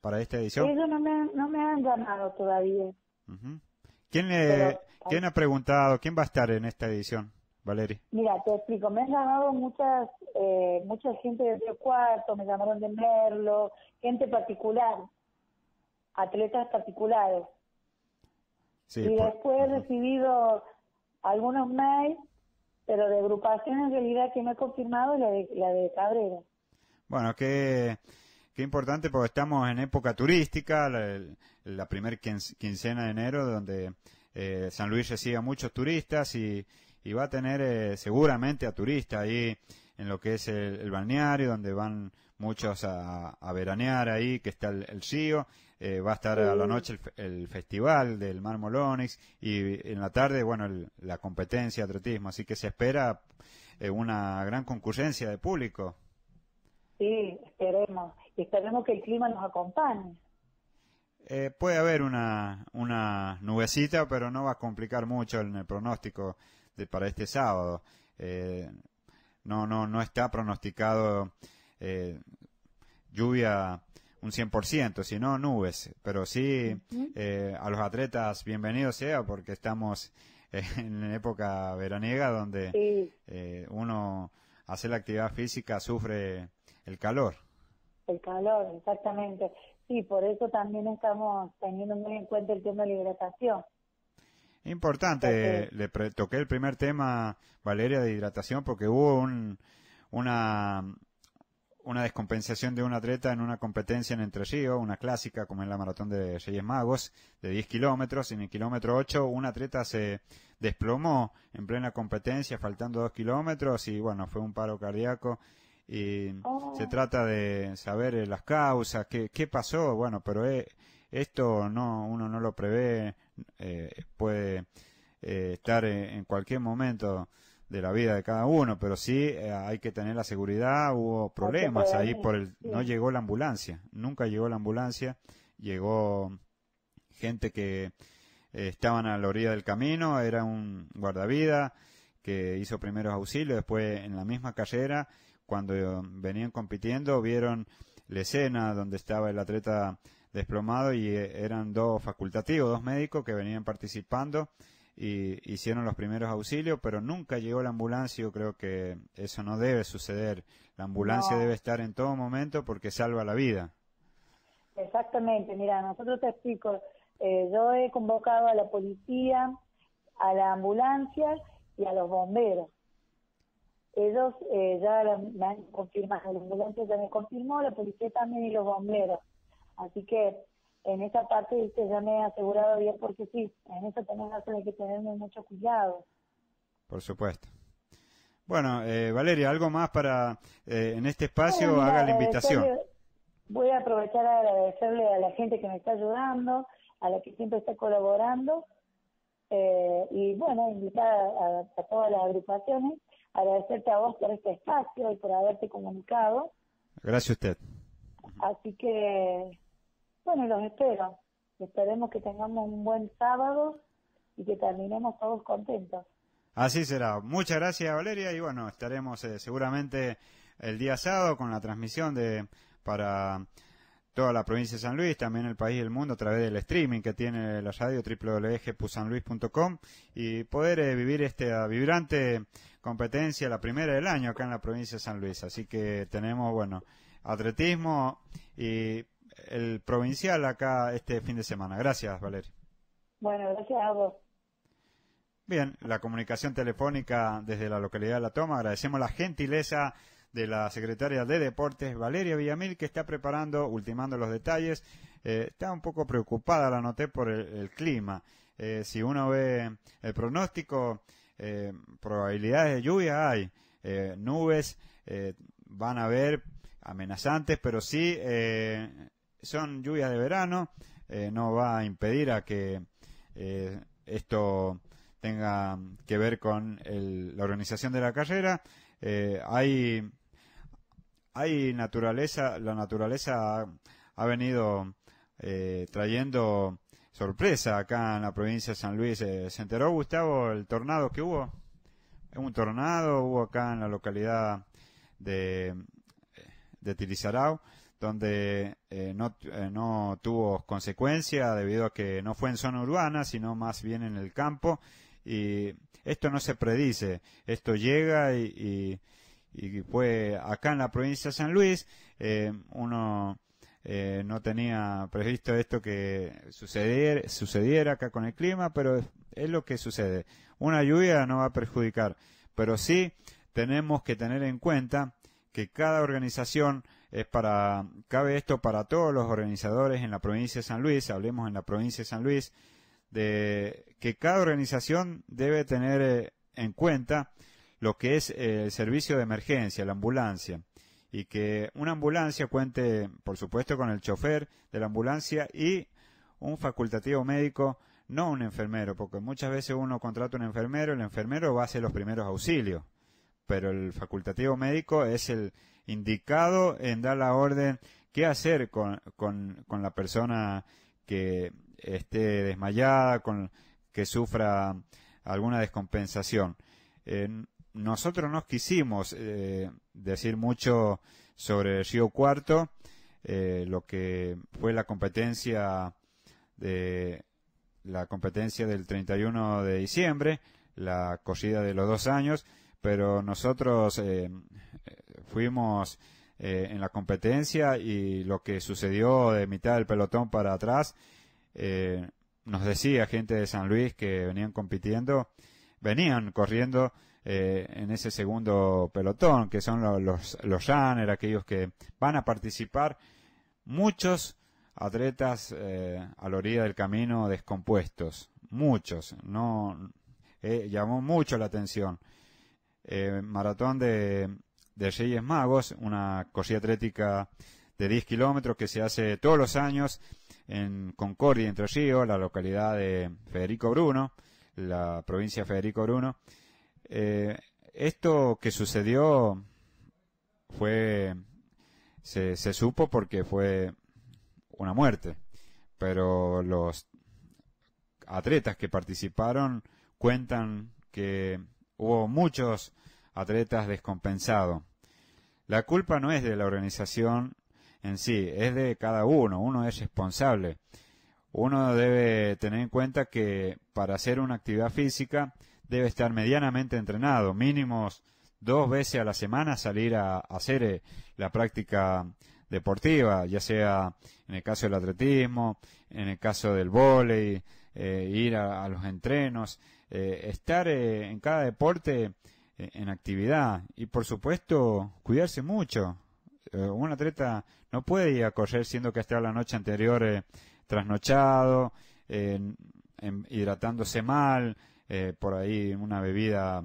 para esta edición? no me, no me han ganado todavía. ¿Quién, le, ¿Quién ha preguntado, quién va a estar en esta edición? Valeria? Mira, te explico, me han llamado muchas, eh, mucha gente de Cuarto, me llamaron de Merlo, gente particular, atletas particulares. Sí, y después he recibido algunos mails, pero de agrupación en realidad que no he confirmado la de, la de Cabrera. Bueno, que... Qué importante porque estamos en época turística, la, la primer quincena de enero, donde eh, San Luis recibe a muchos turistas y, y va a tener eh, seguramente a turistas ahí en lo que es el, balneario, donde van muchos a, veranear ahí, que está el, el río, eh, va a estar a la noche el, festival del Marmolonix y en la tarde, bueno, la competencia de atletismo, así que se espera eh, una gran concurrencia de público. Sí, esperemos, y esperemos que el clima nos acompañe. puede haber una, una nubecita, pero no va a complicar mucho en el pronóstico para este sábado. Eh, no, no, no está pronosticado eh, lluvia un 100%, sino nubes. Pero sí, eh, a los atletas, bienvenidos sea, porque estamos *laughs* en época veraniega donde uno hace la actividad física, sufre el calor. El calor, exactamente. Sí, por eso también estamos teniendo muy en cuenta el tema de la hidratación. Importante, le toqué el primer tema, Valeria, de hidratación, porque hubo una, una descompensación de un atleta en una competencia en Entre Ríos, una clásica como en la maratón de Reyes Magos, de 10 kilómetros. En el kilómetro 8 un atleta se desplomó en plena competencia, faltando 2 kilómetros y bueno, fue un paro cardíaco. Y se oh. trata de saber eh, las causas, qué, qué pasó, bueno, pero eh, esto no, uno no lo prevé eh, puede eh, estar en, cualquier momento de la vida de cada uno, pero sí eh, hay que tener la seguridad, hubo problemas ahí por el, no llegó la ambulancia, nunca llegó la ambulancia, llegó gente que estaban a la orilla del camino, era un guardavida que hizo primeros auxilios, después en la misma carrera, cuando venían compitiendo, vieron la escena donde estaba el atleta desplomado y eh, eran dos facultativos, dos médicos que venían participando y hicieron los primeros auxilios, pero nunca llegó la ambulancia. Yo creo que eso no debe suceder. La ambulancia debe estar en todo momento porque salva la vida. Exactamente, mira, nosotros te explico. Eh, yo he convocado a la policía, a la ambulancia y a los bomberos. Ellos eh, ya me han confirmado, la ambulancia ya me confirmó, la policía también y los bomberos. Así que en esa parte, ya me he asegurado bien porque sí, en eso tenemos que tener mucho cuidado. Por supuesto. Bueno, eh, Valeria, algo más para eh, en este espacio haga la invitación. Voy a aprovechar a agradecerle a la gente que me está ayudando, a la que siempre está colaborando eh, y bueno, invitar a, a, todas las agrupaciones, agradecerte a vos por este espacio y por haberte comunicado. Gracias a usted. Así que bueno, los espero. Esperemos que tengamos un buen sábado y que terminemos todos contentos. Así será. Muchas gracias, Valeria. Y bueno, estaremos eh, seguramente el día sábado con la transmisión de para toda la provincia de San Luis, también el país y el mundo a través del streaming que tiene la radio www.pusanluis.com y poder eh, vivir esta ah, vibrante competencia, la primera del año acá en la provincia de San Luis. Así que tenemos, bueno, atletismo y el provincial acá este fin de semana. Gracias, Valeria. Bueno, gracias a vos. Bien, la comunicación telefónica desde la localidad de La Toma. Agradecemos la gentileza de la secretaria de Deportes, Valeria Villamil, que está preparando, ultimando los detalles. Eh, está un poco preocupada, la noté, por el, clima. Eh, si uno ve el pronóstico, eh, probabilidades de lluvia hay. nubes van a haber amenazantes, pero sí son lluvias de verano, eh, no va a impedir a que eh, esto tenga que ver con la organización de la carrera. Eh, hay, hay naturaleza, la naturaleza ha, venido trayendo sorpresa acá en la provincia de San Luis. ¿Se enteró Gustavo el tornado que hubo? Un tornado hubo acá en la localidad de, de donde eh, no, eh, no, tuvo consecuencia debido a que no fue en zona urbana, sino más bien en el campo. Y esto no se predice, esto llega y, y, fue acá en la provincia de San Luis. Eh, uno no tenía previsto esto que sucediera, sucediera acá con el clima, pero es lo que sucede. Una lluvia no va a perjudicar, pero sí tenemos que tener en cuenta que cada organización es para, cabe esto para todos los organizadores en la provincia de San Luis, hablemos en la provincia de San Luis, de que cada organización debe tener eh, en cuenta lo que es eh, el servicio de emergencia, la ambulancia, y que una ambulancia cuente, por supuesto, con el chofer de la ambulancia y un facultativo médico, no un enfermero, porque muchas veces uno contrata un enfermero, el enfermero va a hacer los primeros auxilios, pero el facultativo médico es el, indicado en dar la orden qué hacer con, con, la persona que esté desmayada, con, que sufra alguna descompensación. Eh, nosotros no quisimos eh, decir mucho sobre el Río Cuarto, eh, lo que fue la competencia de la competencia del 31 de diciembre, la corrida de los dos años, pero nosotros fuimos eh, en la competencia y lo que sucedió de mitad del pelotón para atrás, eh, nos decía gente de San Luis que venían compitiendo, venían corriendo eh, en ese segundo pelotón, que son los, los, aquellos que van a participar, muchos atletas a la orilla del camino descompuestos, muchos, no llamó mucho la atención. Eh, maratón de de Reyes Magos, una corrida atlética de 10 kilómetros que se hace todos los años en Concordia, entre Ríos, la localidad de Federico Bruno, la provincia de Federico Bruno. Eh, esto que sucedió fue, se, se supo porque fue una muerte, pero los atletas que participaron cuentan que hubo muchos atletas descompensado. La culpa no es de la organización en sí, es de cada uno, uno es responsable. Uno debe tener en cuenta que para hacer una actividad física debe estar medianamente entrenado, mínimos dos veces a la semana salir a, hacer eh, la práctica deportiva, ya sea en el caso del atletismo, en el caso del voleibol, eh, ir a, los entrenos, eh, estar en cada deporte eh, en actividad. Y por supuesto, cuidarse mucho. Eh, un atleta no puede ir a correr siendo que estado la noche anterior eh, trasnochado, en, hidratándose mal, por ahí una bebida,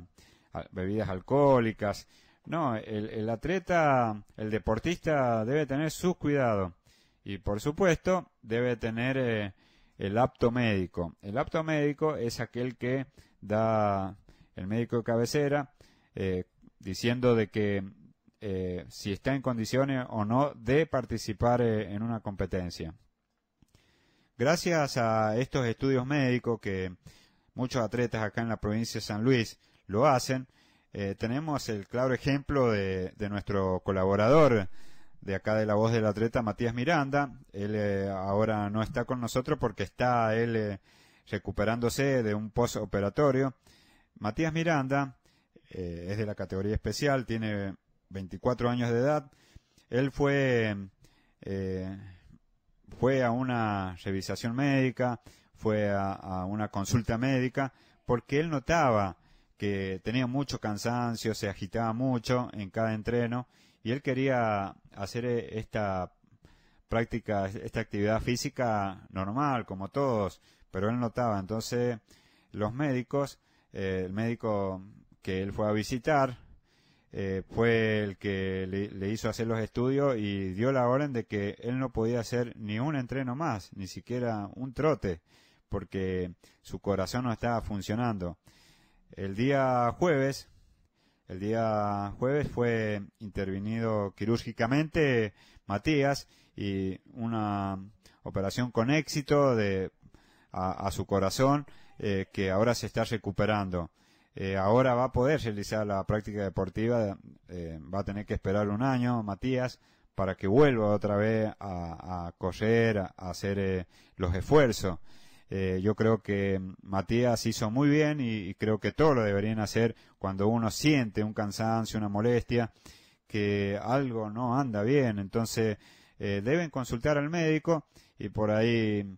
bebidas alcohólicas. No, el, el atleta, el deportista debe tener sus cuidados. Y por supuesto, debe tener el apto médico. El apto médico es aquel que da el médico de cabecera eh, diciendo de que eh, si está en condiciones o no de participar eh, en una competencia. Gracias a estos estudios médicos que muchos atletas acá en la provincia de San Luis lo hacen, tenemos el claro ejemplo de, de, nuestro colaborador de acá de la voz del atleta Matías Miranda. Él ahora no está con nosotros porque está él recuperándose de un postoperatorio. Matías Miranda eh, es de la categoría especial, tiene 24 años de edad. Él fue, eh, fue a una revisación médica, fue a, una consulta médica, porque él notaba que tenía mucho cansancio, se agitaba mucho en cada entreno y él quería hacer eh, esta práctica, esta actividad física normal, como todos, pero él notaba. Entonces, los médicos, el médico que él fue a visitar, eh, fue el que le, hizo hacer los estudios y dio la orden de que él no podía hacer ni un entreno más, ni siquiera un trote, porque su corazón no estaba funcionando. El día jueves, el día jueves fue intervenido quirúrgicamente Matías y una operación con éxito de, a, su corazón eh, que ahora se está recuperando. Eh, ahora va a poder realizar ah, la práctica deportiva, eh, va a tener que esperar un año, Matías, para que vuelva otra vez a, correr, a hacer eh, los esfuerzos. yo creo que Matías hizo muy bien y, creo que todo lo deberían hacer cuando uno siente un cansancio, una molestia, que algo no anda bien. Entonces deben consultar al médico y por ahí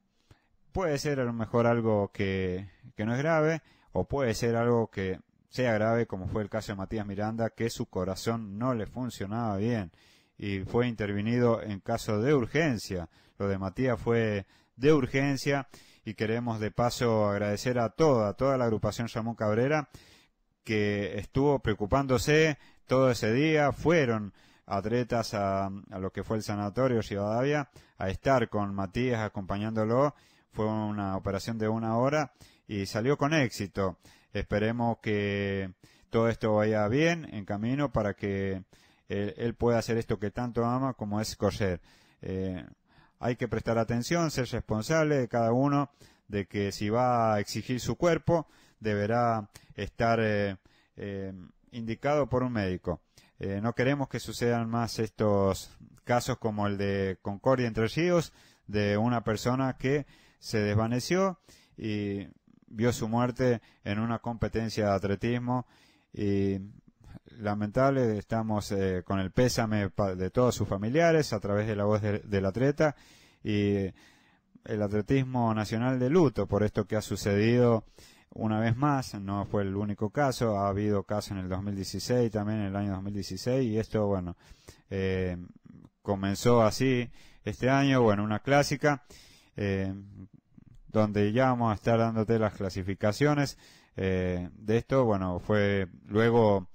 puede ser a lo mejor algo que, que no es grave o puede ser algo que sea grave como fue el caso de Matías Miranda, que su corazón no le funcionaba bien y fue intervenido en caso de urgencia. Lo de Matías fue de urgencia y queremos de paso agradecer a toda, toda la agrupación Ramón Cabrera que estuvo preocupándose todo ese día, fueron atletas a, lo que fue el sanatorio Ciudadavia, a estar con Matías acompañándolo, fue una operación de una hora y salió con éxito. Esperemos que todo esto vaya bien en camino para que él, pueda hacer esto que tanto ama como es correr. Eh, hay que prestar atención, ser responsable de cada uno, de que si va a exigir su cuerpo, deberá estar eh, eh, indicado por un médico. no queremos que sucedan más estos casos como el de Concordia entre Ríos, de una persona que se desvaneció y vio su muerte en una competencia de atletismo y lamentable, estamos eh, con el pésame de todos sus familiares a través de la voz del atleta y el atletismo nacional de luto por esto que ha sucedido una vez más, no fue el único caso, ha habido casos en el 2016 también, en el año 2016 y esto, bueno, eh, comenzó así este año, bueno, una clásica. Eh, donde ya vamos a estar dándote las clasificaciones eh, de esto. Bueno, fue luego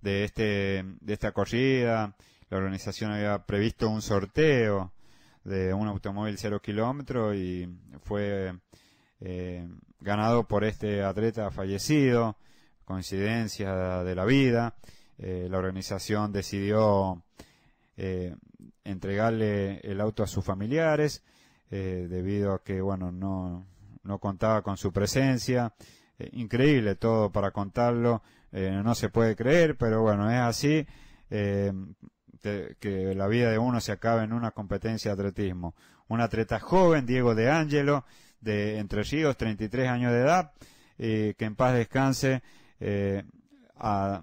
de, este, de esta corrida, la organización había previsto un sorteo de un automóvil cero kilómetros y fue eh, ganado por este atleta fallecido, coincidencia de la vida. Eh, la organización decidió entregarle el auto a sus familiares eh, debido a que, bueno, no, no contaba con su presencia. Eh, increíble todo para contarlo, eh, no se puede creer, pero bueno, es así. que la vida de uno se acaba en una competencia de atletismo. Un atleta joven, Diego de Angelo, de Entre Ríos, 33 años de edad, que en paz descanse a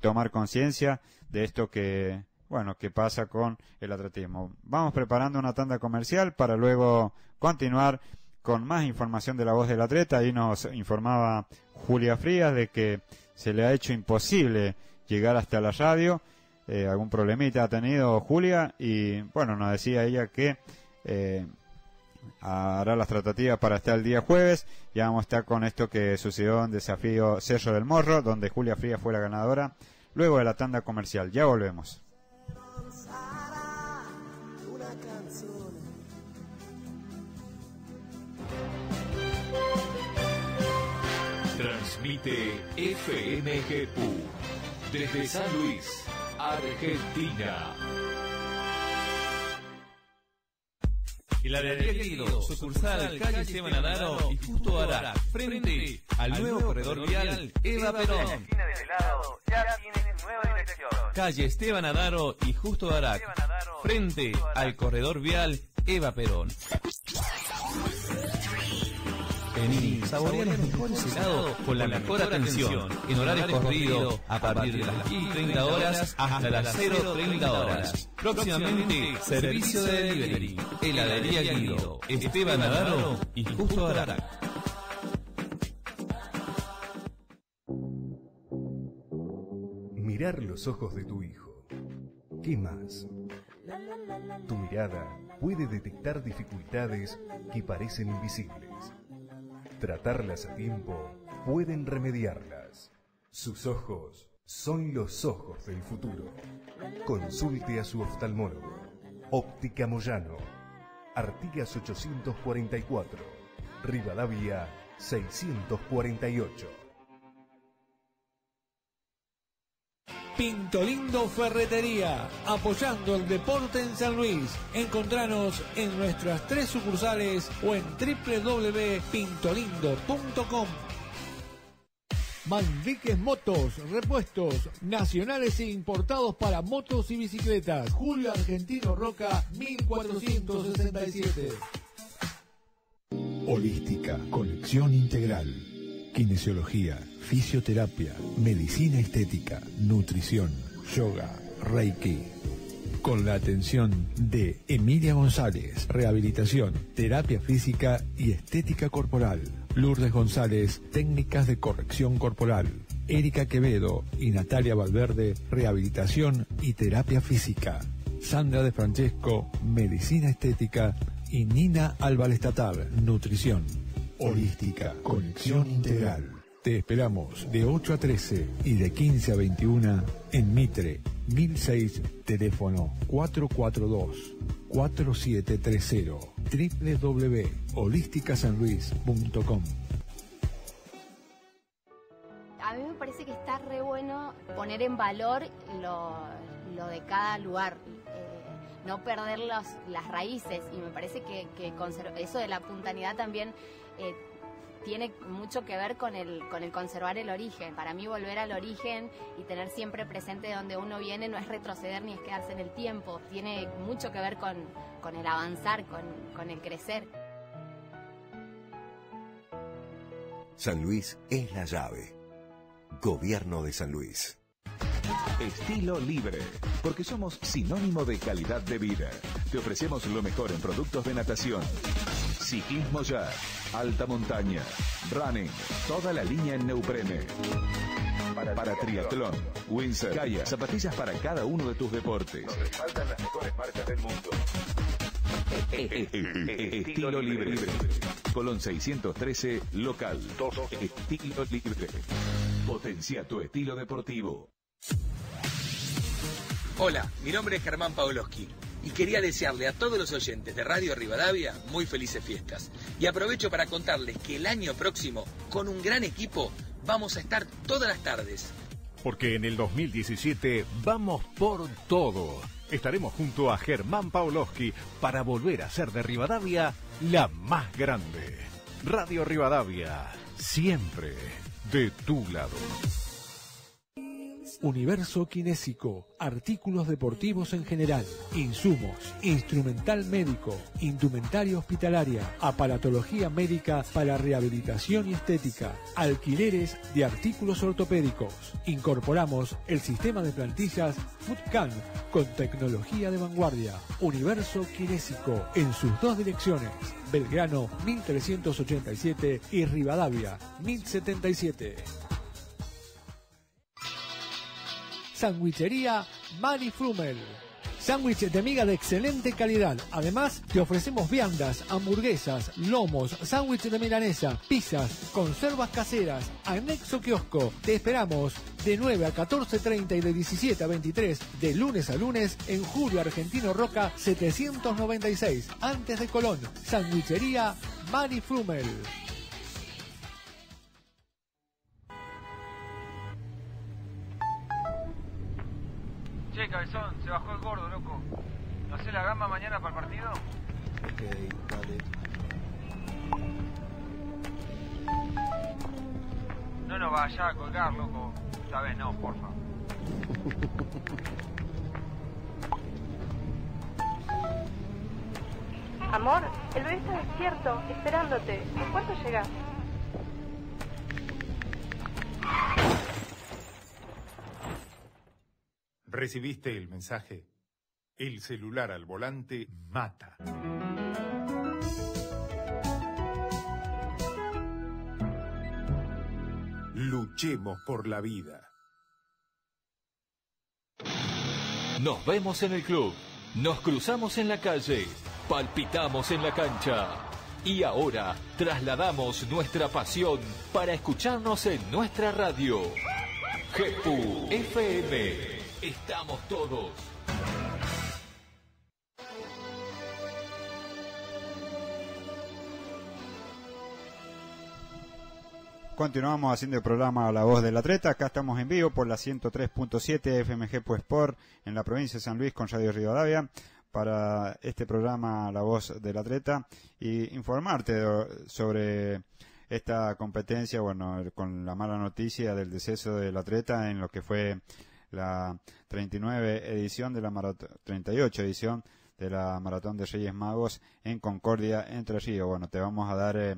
tomar conciencia de esto que bueno, qué pasa con el atletismo. Vamos preparando una tanda comercial para luego continuar con más información de la voz del atleta. Ahí nos informaba Julia Frías de que se le ha hecho imposible llegar hasta la radio. Eh, algún problemita ha tenido Julia y bueno, nos decía ella que eh, hará las tratativas para estar el día jueves. Ya vamos a estar con esto que sucedió en Desafío Cerro del Morro, donde Julia Frías fue la ganadora. Luego de la tanda comercial, ya volvemos. Transmite FMGPU desde San Luis, Argentina. de Guido, sucursal calle Esteban Adaro y justo ahora, frente al nuevo corredor vial Eva Perón. Este calle Esteban Adaro y justo ahora, frente al corredor vial Eva Perón. Vení, con la mejor atención. En horario corrido, a partir de las 10.30 horas hasta las 0.30 horas. Próximamente, servicio de delivery. Heladería Guido, Esteban Navarro y Justo Arata. Mirar los ojos de tu hijo. ¿Qué más? Tu mirada puede detectar dificultades que parecen invisibles tratarlas a tiempo, pueden remediarlas. Sus ojos son los ojos del futuro. Consulte a su oftalmólogo. Óptica Moyano. Artigas 844. Rivadavia 648. Pintolindo Ferretería, apoyando el deporte en San Luis. Encontranos en nuestras tres sucursales o en www.pintolindo.com. Manriquez Motos, repuestos nacionales e importados para motos y bicicletas. Julio Argentino Roca, 1467. Holística, conexión integral, kinesiología fisioterapia, medicina estética, nutrición, yoga, reiki. Con la atención de Emilia González, rehabilitación, terapia física y estética corporal. Lourdes González, técnicas de corrección corporal. Erika Quevedo y Natalia Valverde, rehabilitación y terapia física. Sandra de Francesco, medicina estética. Y Nina Álvarez nutrición. Holística, conexión integral. Te esperamos de 8 a 13 y de 15 a 21 en Mitre, 1006, teléfono 442-4730, www.holisticasanluis.com. A mí me parece que está re bueno poner en valor lo, de cada lugar, eh, no perder las raíces y me parece que, eso de la puntanidad también... Eh, tiene mucho que ver con el, con el conservar el origen. Para mí volver al origen y tener siempre presente de donde uno viene no es retroceder ni es quedarse en el tiempo. Tiene mucho que ver con, con el avanzar, con, con el crecer. San Luis es la llave. Gobierno de San Luis. Estilo libre, porque somos sinónimo de calidad de vida. Te ofrecemos lo mejor en productos de natación. Ciclismo ya, alta montaña, running, toda la línea en Neuprene. Para, triatlón, windsurf, zapatillas para cada uno de tus deportes. faltan las mejores marcas del mundo. E, e, e, estilo libre. Colón 613, local. Estilo libre. Potencia tu estilo deportivo. Hola, mi nombre es Germán paoloski y quería desearle a todos los oyentes de Radio Rivadavia muy felices fiestas. Y aprovecho para contarles que el año próximo, con un gran equipo, vamos a estar todas las tardes. Porque en el 2017 vamos por todo. Estaremos junto a Germán Paoloski para volver a ser de Rivadavia la más grande. Radio Rivadavia, siempre de tu lado universo kinésico, artículos deportivos en general, insumos, instrumental médico, indumentaria hospitalaria, aparatología médica para rehabilitación y estética, alquileres de artículos ortopédicos. Incorporamos el sistema de plantillas FootCan con tecnología de vanguardia. Universo kinésico en sus dos direcciones. Belgrano 1387 y Rivadavia 1077. Sandwichería Mani Frumel. Sándwiches de miga de excelente calidad. Además, te ofrecemos viandas, hamburguesas, lomos, sándwiches de milanesa, pizzas, conservas caseras, anexo kiosco. Te esperamos de 9 a 14.30 y de 17 a 23, de lunes a lunes, en Julio Argentino Roca 796, antes de Colón. Sandwichería Mani Frumel. Che, cabezón, se bajó el gordo, loco. ¿No hace la gamba mañana para el partido? Ok, dale. No nos vaya a colgar, loco. Esta vez no, porfa. Amor, el bebé está despierto, esperándote. ¿En cuánto llegas? Recibiste el mensaje. El celular al volante mata. Luchemos por la vida. Nos vemos en el club, nos cruzamos en la calle, palpitamos en la cancha. Y ahora trasladamos nuestra pasión para escucharnos en nuestra radio. GPU FM estamos todos. Continuamos haciendo el programa La Voz de la Treta. Acá estamos en vivo por la 103.7 FMG pues Sport en la provincia de San Luis con Radio Rivadavia para este programa La Voz de la Treta y informarte sobre esta competencia, bueno, con la mala noticia del deceso de la en lo que fue la 39 edición de la maratón, 38 edición de la maratón de Reyes Magos en Concordia, Entre Ríos. Bueno, te vamos a dar eh,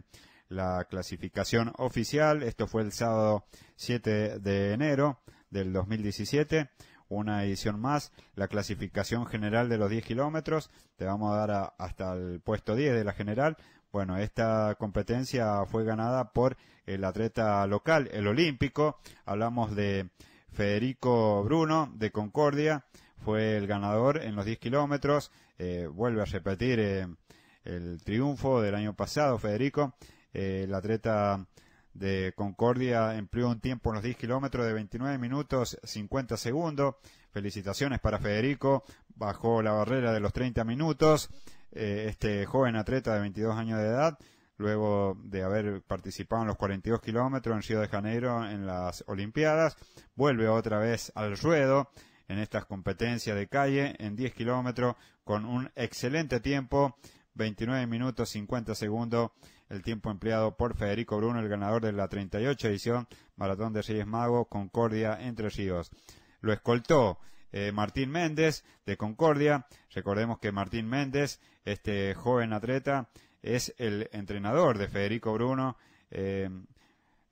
la clasificación oficial. Esto fue el sábado 7 de enero del 2017 una edición más, la clasificación general de los 10 kilómetros, te vamos a dar hasta el puesto 10 de la general. Bueno, esta competencia fue ganada por el atleta local, el olímpico, hablamos de Federico Bruno de Concordia fue el ganador en los 10 kilómetros. Eh, vuelve a repetir eh, el triunfo del año pasado, Federico. Eh, el atleta de Concordia empleó un tiempo en los 10 kilómetros de 29 minutos 50 segundos. Felicitaciones para Federico. Bajó la barrera de los 30 minutos. este joven atleta de 22 años de edad luego de haber participado en los 42 kilómetros en Río de Janeiro en las Olimpiadas, vuelve otra vez al ruedo en estas competencias de calle en 10 kilómetros con un excelente tiempo, 29 minutos 50 segundos, el tiempo empleado por Federico Bruno, el ganador de la 38 edición Maratón de Reyes Mago, Concordia Entre Ríos. Lo escoltó eh, Martín Méndez de Concordia. Recordemos que Martín Méndez, este joven atleta, es el entrenador de Federico Bruno, eh,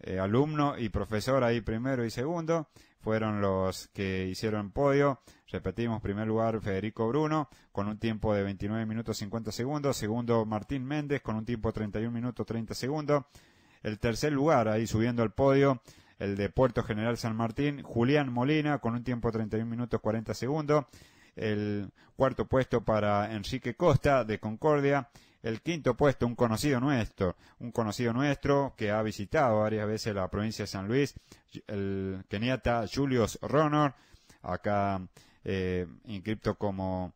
eh, alumno y profesor ahí primero y segundo, fueron los que hicieron podio. Repetimos, primer lugar Federico Bruno con un tiempo de 29 minutos 50 segundos, segundo Martín Méndez con un tiempo de 31 minutos 30 segundos, el tercer lugar ahí subiendo al podio el de Puerto General San Martín, Julián Molina con un tiempo de 31 minutos 40 segundos, el cuarto puesto para Enrique Costa de Concordia el quinto puesto, un conocido nuestro, un conocido nuestro que ha visitado varias veces la provincia de San Luis, el keniata Julius Ronor, acá eh, inscripto como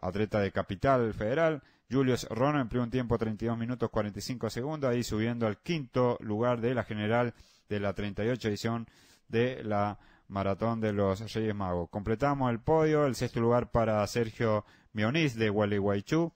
atleta de capital federal. Julius Ronor empleó un tiempo 32 minutos 45 segundos, ahí subiendo al quinto lugar de la general de la 38 edición de la Maratón de los Reyes Magos. Completamos el podio, el sexto lugar para Sergio Mionis de Gualeguaychú,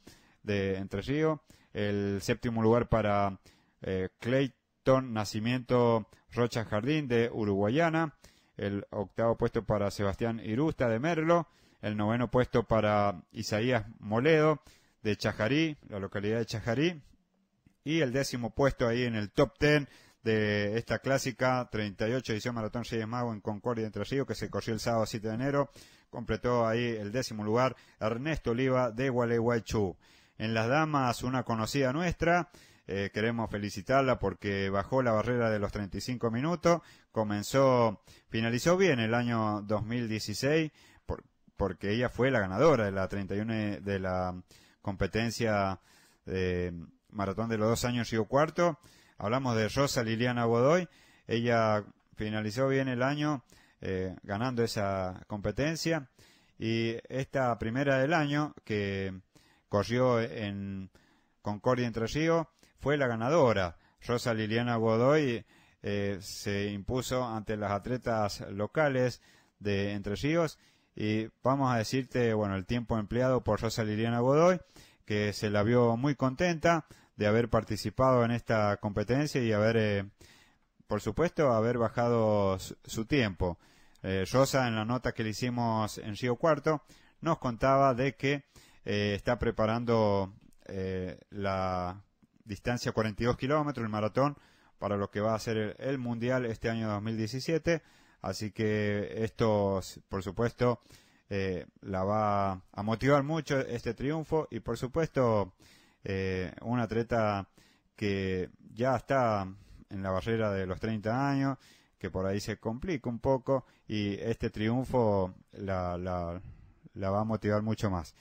de Ríos, El séptimo lugar para eh, Clayton Nacimiento Rocha Jardín de Uruguayana. El octavo puesto para Sebastián Irusta de Merlo. El noveno puesto para Isaías Moledo de Chajarí, la localidad de Chajarí. Y el décimo puesto ahí en el top ten de esta clásica 38 edición Maratón Reyes Mago en Concordia entre Ríos, que se corrió el sábado 7 de enero. Completó ahí el décimo lugar Ernesto Oliva de Gualeguaychú. En las damas, una conocida nuestra, eh, queremos felicitarla porque bajó la barrera de los 35 minutos, comenzó, finalizó bien el año 2016 porque ella fue la ganadora de la 31 de la competencia de maratón de los dos años y cuarto. Hablamos de Rosa Liliana Godoy, ella finalizó bien el año eh, ganando esa competencia y esta primera del año que corrió en Concordia entre Ríos, fue la ganadora. Rosa Liliana Godoy eh, se impuso ante las atletas locales de Entre Ríos y vamos a decirte, bueno, el tiempo empleado por Rosa Liliana Godoy, que se la vio muy contenta de haber participado en esta competencia y haber, eh, por supuesto, haber bajado su tiempo. Eh, Rosa, en la nota que le hicimos en Río Cuarto, nos contaba de que eh, está preparando eh, la distancia 42 kilómetros, el maratón, para lo que va a ser el, Mundial este año 2017. Así que esto, por supuesto, eh, la va a motivar mucho este triunfo y, por supuesto, un atleta que ya está en la barrera de los 30 años, que por ahí se complica un poco y este triunfo la va a motivar mucho más.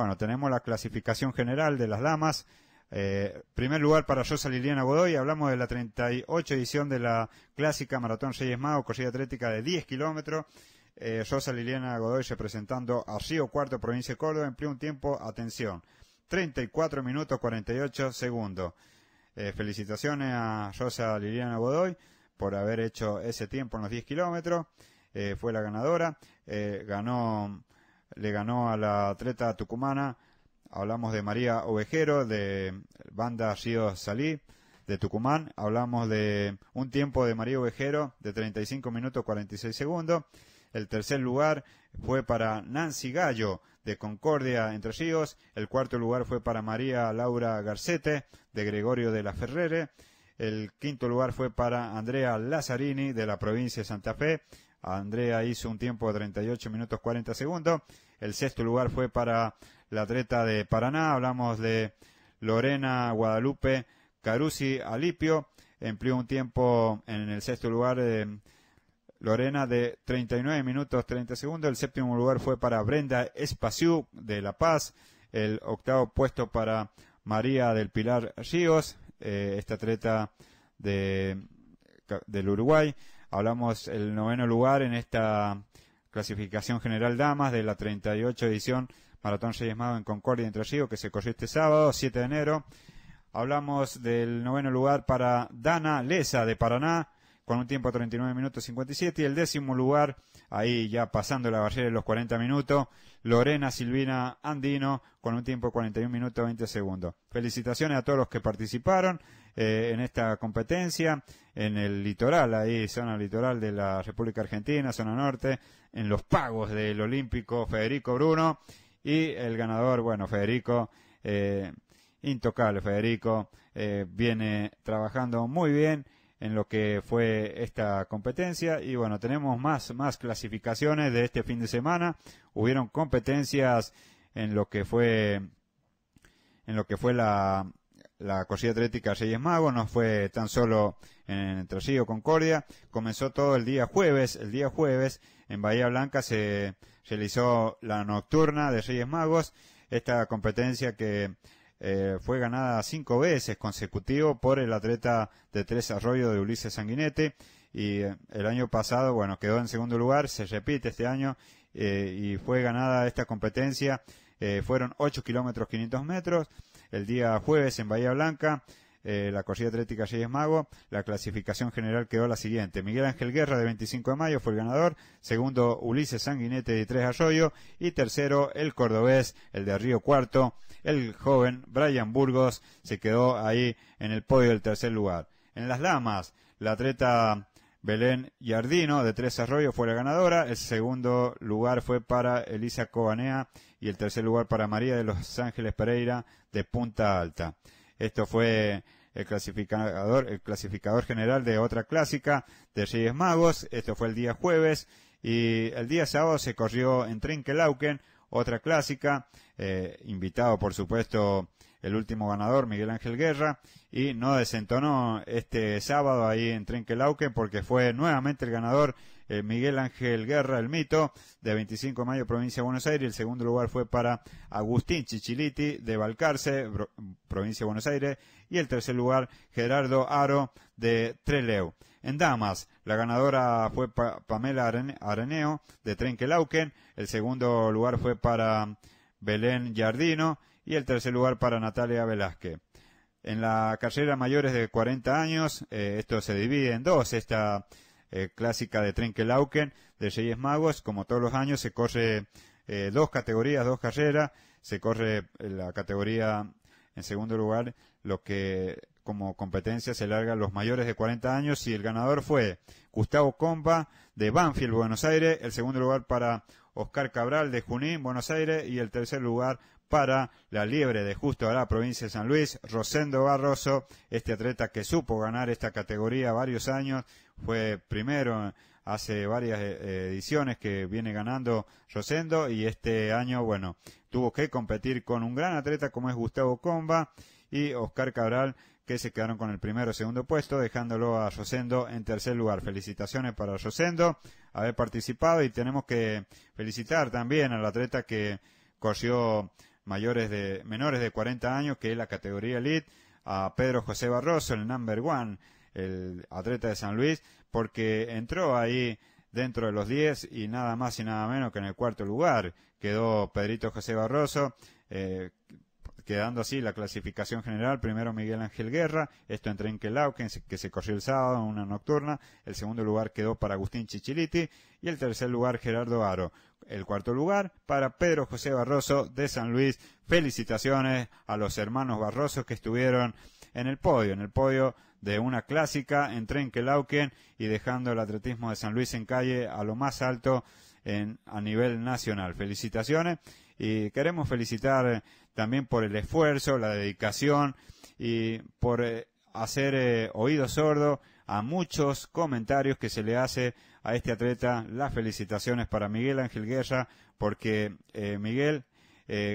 Bueno, tenemos la clasificación general de las lamas. Eh, primer lugar para Rosa Liliana Godoy, hablamos de la 38 edición de la clásica Maratón Reyes Mao, corrida atlética de 10 kilómetros. Eh, Rosa Liliana Godoy representando a Río Cuarto, provincia de Córdoba, empleó un tiempo, atención, 34 minutos 48 segundos. Eh, felicitaciones a Rosa Liliana Godoy por haber hecho ese tiempo en los 10 kilómetros. Eh, fue la ganadora. ganó le ganó a la atleta tucumana. Hablamos de María Ovejero, de banda Sido Salí, de Tucumán. Hablamos de un tiempo de María Ovejero de 35 minutos 46 segundos. El tercer lugar fue para Nancy Gallo de Concordia Entre Ríos. El cuarto lugar fue para María Laura Garcete de Gregorio de la Ferrere. El quinto lugar fue para Andrea Lazzarini de la provincia de Santa Fe. Andrea hizo un tiempo de 38 minutos 40 segundos. El sexto lugar fue para la atleta de Paraná. Hablamos de Lorena Guadalupe Carusi Alipio. Empleó un tiempo en el sexto lugar de eh, Lorena de 39 minutos 30 segundos. El séptimo lugar fue para Brenda Espaciú de La Paz. El octavo puesto para María del Pilar Ríos, eh, esta atleta de, del Uruguay. Hablamos el noveno lugar en esta clasificación general damas de la 38 edición Maratón Yesmado en Concordia entre Río que se corrió este sábado, 7 de enero. Hablamos del noveno lugar para Dana Lesa de Paraná con un tiempo de 39 minutos 57 y el décimo lugar ahí ya pasando la barrera de los 40 minutos. Lorena Silvina Andino con un tiempo de 41 minutos 20 segundos. Felicitaciones a todos los que participaron eh, en esta competencia, en el litoral, ahí zona litoral de la República Argentina, zona norte, en los pagos del Olímpico Federico Bruno y el ganador, bueno, Federico. Eh, intocable Federico eh, viene trabajando muy bien en lo que fue esta competencia. Y bueno, tenemos más, más clasificaciones de este fin de semana. Hubieron competencias en lo que fue, en lo que fue la, la corrida atlética Reyes Magos, no fue tan solo en Trasillo Concordia, comenzó todo el día jueves, el día jueves en Bahía Blanca se realizó la nocturna de Reyes Magos, esta competencia que eh, fue ganada cinco veces consecutivo por el atleta de Tres Arroyos de Ulises Sanguinete y eh, el año pasado, bueno, quedó en segundo lugar, se repite este año eh, y fue ganada esta competencia. fueron 8 kilómetros 500 metros el día jueves en Bahía Blanca eh, la corrida atlética Reyes Mago, la clasificación general quedó la siguiente. Miguel Ángel Guerra de 25 de mayo fue el ganador, segundo Ulises Sanguinete de Tres Arroyo y tercero el cordobés, el de Río Cuarto, el joven Brian Burgos se quedó ahí en el podio del tercer lugar. En las lamas, la atleta Belén Yardino de Tres Arroyos fue la ganadora, el segundo lugar fue para Elisa Cobanea y el tercer lugar para María de los Ángeles Pereira de Punta Alta. Esto fue el clasificador, el clasificador general de otra clásica de Reyes Magos. Esto fue el día jueves. Y el día sábado se corrió en Trenkelauken, otra clásica, eh, invitado por supuesto el último ganador, Miguel Ángel Guerra, y no desentonó este sábado ahí en Trenkelauken porque fue nuevamente el ganador eh, Miguel Ángel Guerra, el mito, de 25 de mayo, provincia de Buenos Aires. El segundo lugar fue para Agustín Chichiliti, de Balcarce, provincia de Buenos Aires. Y el tercer lugar, Gerardo Aro, de Treleu. En damas, la ganadora fue Pamela Areneo, de Trenquelauquen. El segundo lugar fue para Belén Jardino Y el tercer lugar para Natalia Velázquez. En la carrera mayores de 40 años, eh, esto se divide en dos, esta eh, clásica de Trenkelauken, de Reyes Magos. Como todos los años se corre eh, dos categorías, dos carreras. Se corre eh, la categoría, en segundo lugar, lo que como competencia se a los mayores de 40 años y el ganador fue Gustavo Comba de Banfield, Buenos Aires, el segundo lugar para Oscar Cabral de Junín, Buenos Aires y el tercer lugar para la Liebre de Justo la provincia de San Luis, Rosendo Barroso, este atleta que supo ganar esta categoría varios años, fue primero hace varias eh, ediciones que viene ganando Yosendo y este año, bueno, tuvo que competir con un gran atleta como es Gustavo Comba y Oscar Cabral que se quedaron con el primero o segundo puesto, dejándolo a Yosendo en tercer lugar. Felicitaciones para Yosendo haber participado y tenemos que felicitar también al atleta que corrió mayores de menores de 40 años, que es la categoría elite, a Pedro José Barroso, el number one el atleta de San Luis, porque entró ahí dentro de los 10 y nada más y nada menos que en el cuarto lugar quedó Pedrito José Barroso, eh, quedando así la clasificación general, primero Miguel Ángel Guerra, esto en Quelau que, que se corrió el sábado en una nocturna, el segundo lugar quedó para Agustín Chichiliti y el tercer lugar Gerardo Aro. El cuarto lugar para Pedro José Barroso de San Luis. Felicitaciones a los hermanos Barroso que estuvieron en el podio, en el podio de una clásica en Trenkelauken y dejando el atletismo de San Luis en calle a lo más alto en, a nivel nacional. Felicitaciones y queremos felicitar también por el esfuerzo, la dedicación y por eh, hacer eh, oído sordo a muchos comentarios que se le hace a este atleta. Las felicitaciones para Miguel Ángel Guerra porque eh, Miguel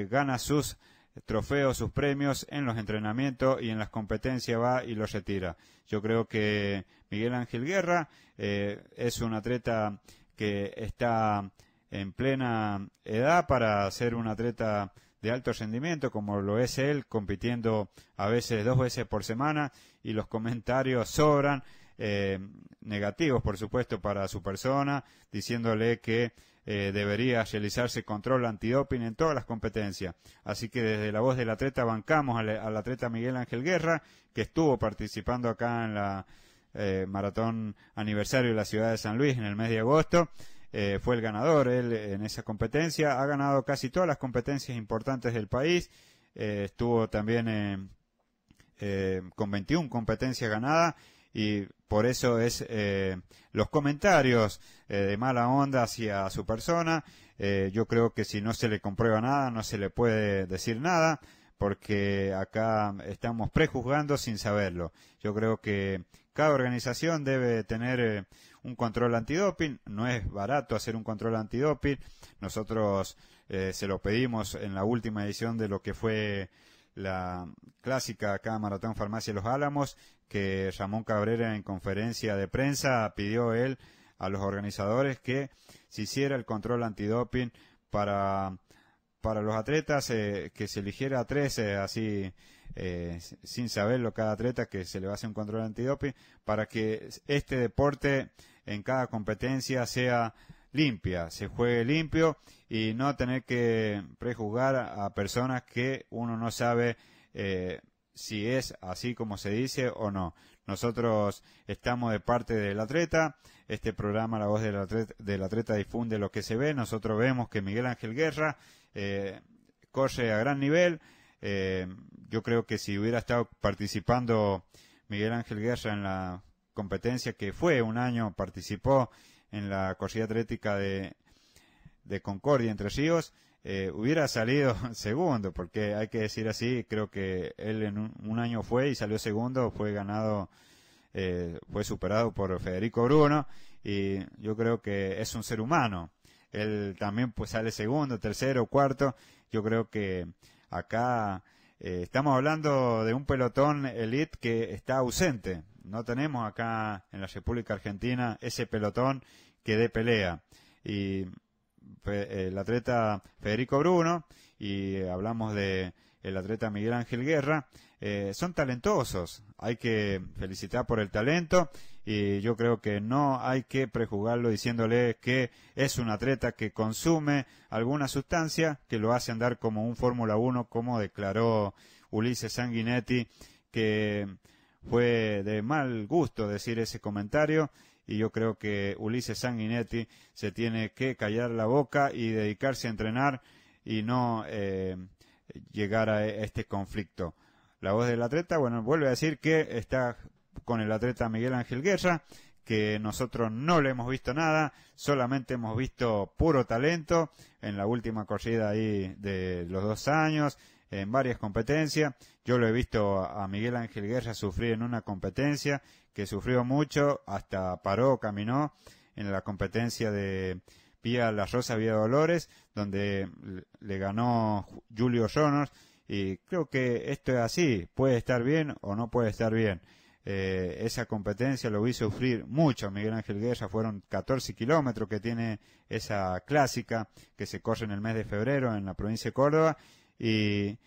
gana sus trofeos, sus premios en los entrenamientos y en las competencias va y los retira. Yo creo que Miguel Ángel Guerra eh, es un atleta que está en plena edad para ser un atleta de alto rendimiento como lo es él, compitiendo a veces dos veces por semana y los comentarios sobran, eh, negativos por supuesto para su persona, diciéndole que eh, debería realizarse control antidoping en todas las competencias. Así que desde la voz del atleta bancamos al, atleta Miguel Ángel Guerra, que estuvo participando acá en la eh, maratón aniversario de la ciudad de San Luis en el mes de agosto. Eh, fue el ganador él en esa competencia. Ha ganado casi todas las competencias importantes del país. estuvo también con 21 competencias ganadas y por eso es eh, los comentarios eh, de mala onda hacia su persona. Eh, yo creo que si no se le comprueba nada, no se le puede decir nada, porque acá estamos prejuzgando sin saberlo. Yo creo que cada organización debe tener un control antidoping. No es barato hacer un control antidoping. Nosotros se lo pedimos en la última edición de lo que fue la clásica acá Maratón Farmacia Los Álamos que Ramón Cabrera en conferencia de prensa pidió él a los organizadores que se hiciera el control antidoping para, para los atletas, eh, que se eligiera a tres, eh, así eh, sin saberlo, cada atleta que se le va a hacer un control antidoping, para que este deporte en cada competencia sea limpia, se juegue limpio y no tener que prejuzgar a personas que uno no sabe eh, si es así como se dice o no. Nosotros estamos de parte del atleta, este programa La Voz del Atleta, difunde lo que se ve, nosotros vemos que Miguel Ángel Guerra eh, corre a gran nivel, eh, yo creo que si hubiera estado participando Miguel Ángel Guerra en la competencia que fue un año, participó en la corrida atlética de, de Concordia entre Ríos, eh, hubiera salido *laughs* segundo, porque hay que decir así, creo que él en un, año fue y salió segundo, fue ganado, eh, fue superado por Federico Bruno y yo creo que es un ser humano. Él también pues sale segundo, tercero, cuarto. Yo creo que acá eh, estamos hablando de un pelotón elite que está ausente. No tenemos acá en la República Argentina ese pelotón que dé pelea. Y el atleta Federico Bruno y hablamos de el atleta Miguel Ángel Guerra, eh, son talentosos. Hay que felicitar por el talento y yo creo que no hay que prejuzgarlo diciéndole que es un atleta que consume alguna sustancia que lo hace andar como un Fórmula 1, como declaró Ulises Sanguinetti, que fue de mal gusto decir ese comentario y yo creo que Ulises Sanguinetti se tiene que callar la boca y dedicarse a entrenar y no eh, llegar a este conflicto. La voz del atleta, bueno, vuelve a decir que está con el atleta Miguel Ángel Guerra, que nosotros no le hemos visto nada, solamente hemos visto puro talento en la última corrida ahí de los dos años, en varias competencias. Yo lo he visto a Miguel Ángel Guerra sufrir en una competencia que sufrió mucho, hasta paró, caminó en la competencia de Vía La Rosa, Vía Dolores, donde le ganó Julio Jonas. Y creo que esto es así, puede estar bien o no puede estar bien. Eh, esa competencia lo vi sufrir mucho Miguel Ángel Guerra, fueron 14 kilómetros que tiene esa clásica que se corre en el mes de febrero en la provincia de Córdoba y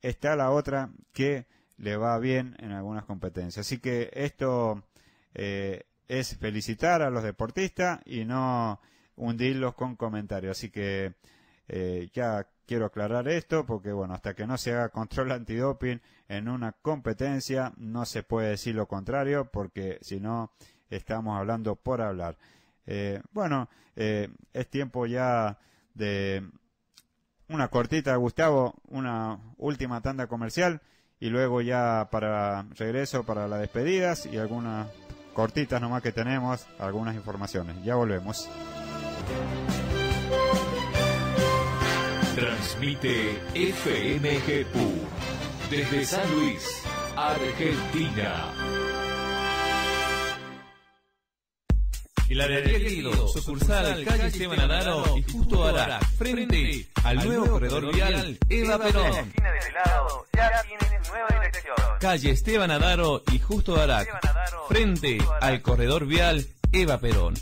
está la otra que le va bien en algunas competencias. Así que esto eh, es felicitar a los deportistas y no hundirlos con comentarios. Así que eh, ya quiero aclarar esto porque, bueno, hasta que no se haga control antidoping en una competencia, no se puede decir lo contrario porque si no, estamos hablando por hablar. Eh, bueno, es tiempo ya de una cortita, Gustavo, una última tanda comercial y luego ya para regreso para las despedidas y algunas cortitas nomás que tenemos, algunas informaciones. Ya volvemos. Transmite FMGPU desde San Luis, Argentina. Hilarería lado sucursal calle Esteban Adaro y justo ahora, frente al nuevo corredor vial Eva Perón. Calle Esteban Adaro y Justo Arak, frente al corredor vial Eva Perón.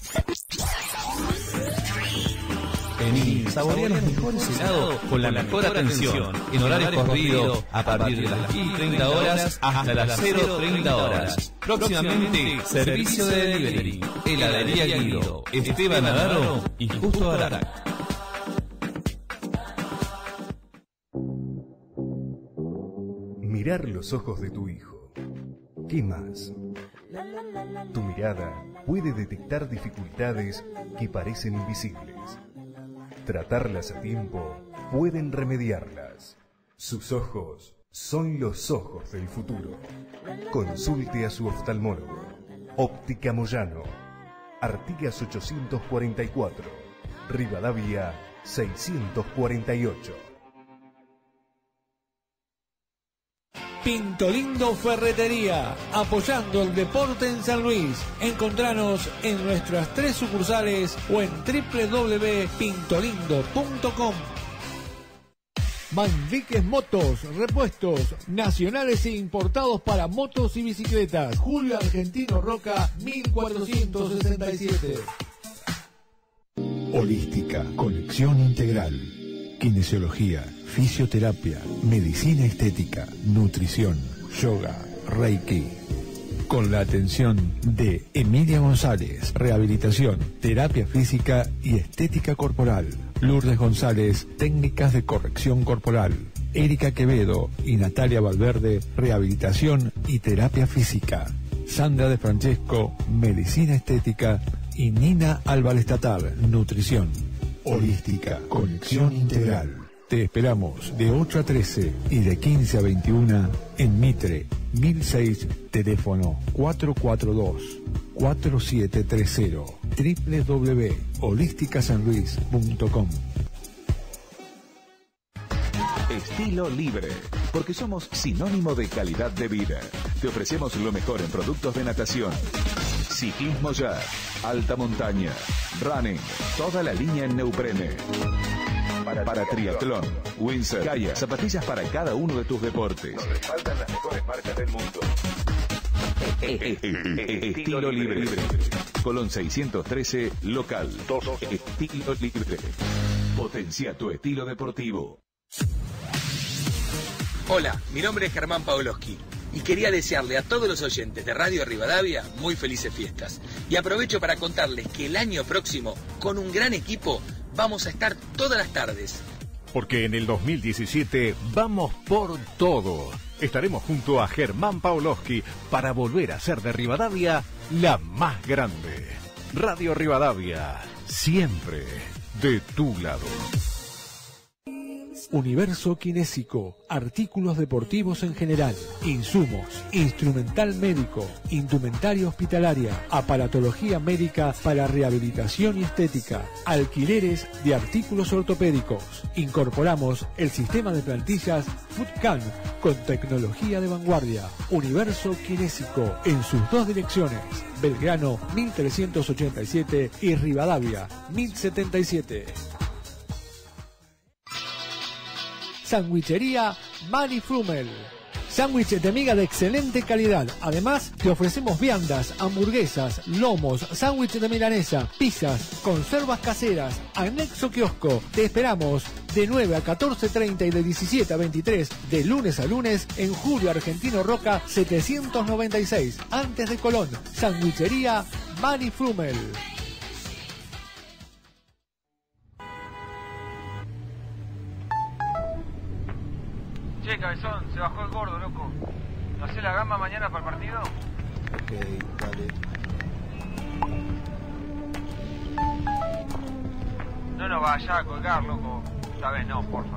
Vení, saborea los mejores helados con la mejor atención. En horario corrido, a partir de las 10.30 horas hasta las 0.30 horas. Próximamente, servicio de delivery. Heladería Guido, Esteban Navarro y Justo Ararat. Mirar los ojos de tu hijo. ¿Qué más? Tu mirada puede detectar dificultades que parecen invisibles Tratarlas a tiempo pueden remediarlas. Sus ojos son los ojos del futuro. Consulte a su oftalmólogo. Óptica Moyano. Artigas 844. Rivadavia 648. Pintolindo Ferretería, apoyando el deporte en San Luis. Encontranos en nuestras tres sucursales o en www.pintolindo.com. Manriquez Motos, repuestos nacionales e importados para motos y bicicletas. Julio Argentino Roca, 1467. Holística, conexión integral, kinesiología fisioterapia, medicina estética, nutrición, yoga, reiki. Con la atención de Emilia González, rehabilitación, terapia física y estética corporal. Lourdes González, técnicas de corrección corporal. Erika Quevedo y Natalia Valverde, rehabilitación y terapia física. Sandra de Francesco, medicina estética. Y Nina Álvarez Tatar, nutrición. Holística, conexión integral. Te esperamos de 8 a 13 y de 15 a 21 en Mitre 1006, teléfono 442-4730, www.holisticasanluis.com. Estilo libre, porque somos sinónimo de calidad de vida. Te ofrecemos lo mejor en productos de natación. Ciclismo ya, alta montaña, running, toda la línea en Neuprene para, para triatlón, Windsor, gaya, zapatillas para cada uno de tus deportes. Nos las mejores marcas del mundo. estilo libre. Colón 613, local. estilo libre. Potencia tu estilo deportivo. Hola, mi nombre es Germán paoloski y quería desearle a todos los oyentes de Radio Rivadavia muy felices fiestas. Y aprovecho para contarles que el año próximo, con un gran equipo, vamos a estar todas las tardes. Porque en el 2017 vamos por todo. Estaremos junto a Germán Paoloski para volver a ser de Rivadavia la más grande. Radio Rivadavia, siempre de tu lado universo kinésico, artículos deportivos en general, insumos, instrumental médico, indumentaria hospitalaria, aparatología médica para rehabilitación y estética, alquileres de artículos ortopédicos. Incorporamos el sistema de plantillas FoodCamp con tecnología de vanguardia. Universo kinésico en sus dos direcciones. Belgrano 1387 y Rivadavia 1077. Sandwichería Frumel. Sándwiches de miga de excelente calidad. Además, te ofrecemos viandas, hamburguesas, lomos, sándwiches de milanesa, pizzas, conservas caseras, anexo kiosco. Te esperamos de 9 a 14.30 y de 17 a 23, de lunes a lunes, en Julio Argentino Roca 796, antes de Colón. Sandwichería Manifrumel. cabezón, se bajó el gordo, loco. ¿No hace la gama mañana para el partido? Ok, dale. No nos vayas a colgar, loco. Esta vez no, porfa.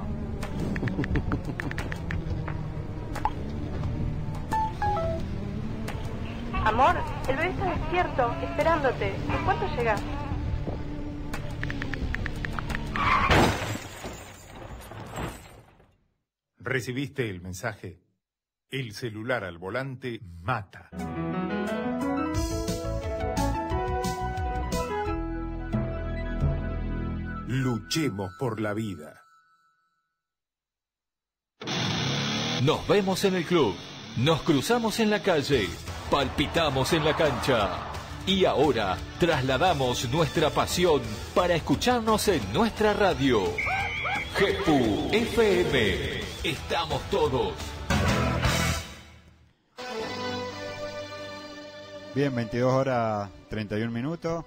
Amor, el bebé está despierto, esperándote. ¿En cuánto llegas? Recibiste el mensaje. El celular al volante mata. Luchemos por la vida. Nos vemos en el club, nos cruzamos en la calle, palpitamos en la cancha. Y ahora trasladamos nuestra pasión para escucharnos en nuestra radio. Jepu FM estamos todos. Bien, 22 horas 31 minutos.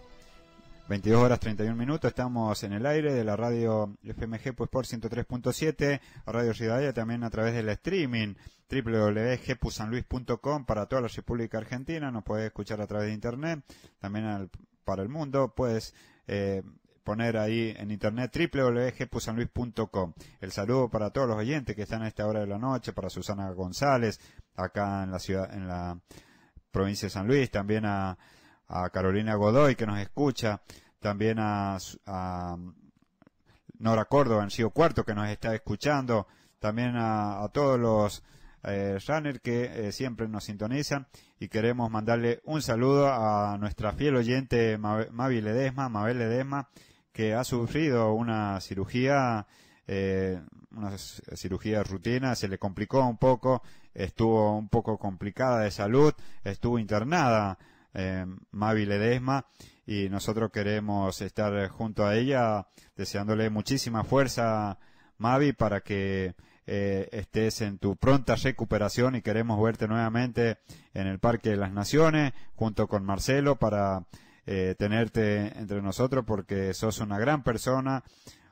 22 horas 31 minutos, estamos en el aire de la radio FMG pues por 103.7, Radio Ciudadela también a través del streaming www.gpusanluis.com para toda la República Argentina, nos puedes escuchar a través de internet, también para el mundo, puedes eh, poner ahí en internet www.gpusanluis.com. El saludo para todos los oyentes que están a esta hora de la noche, para Susana González, acá en la ciudad, en la provincia de San Luis, también a, Carolina Godoy que nos escucha, también a, Nora Córdoba en Río Cuarto que nos está escuchando, también a, todos los eh, runners que eh, siempre nos sintonizan y queremos mandarle un saludo a nuestra fiel oyente Mavi Ledesma, Mabel Ledesma, que ha sufrido una cirugía, eh, una cirugía rutina, se le complicó un poco, estuvo un poco complicada de salud, estuvo internada eh, Mavi Ledesma y nosotros queremos estar junto a ella deseándole muchísima fuerza Mavi para que eh, estés en tu pronta recuperación y queremos verte nuevamente en el Parque de las Naciones junto con Marcelo para eh, tenerte entre nosotros porque sos una gran persona,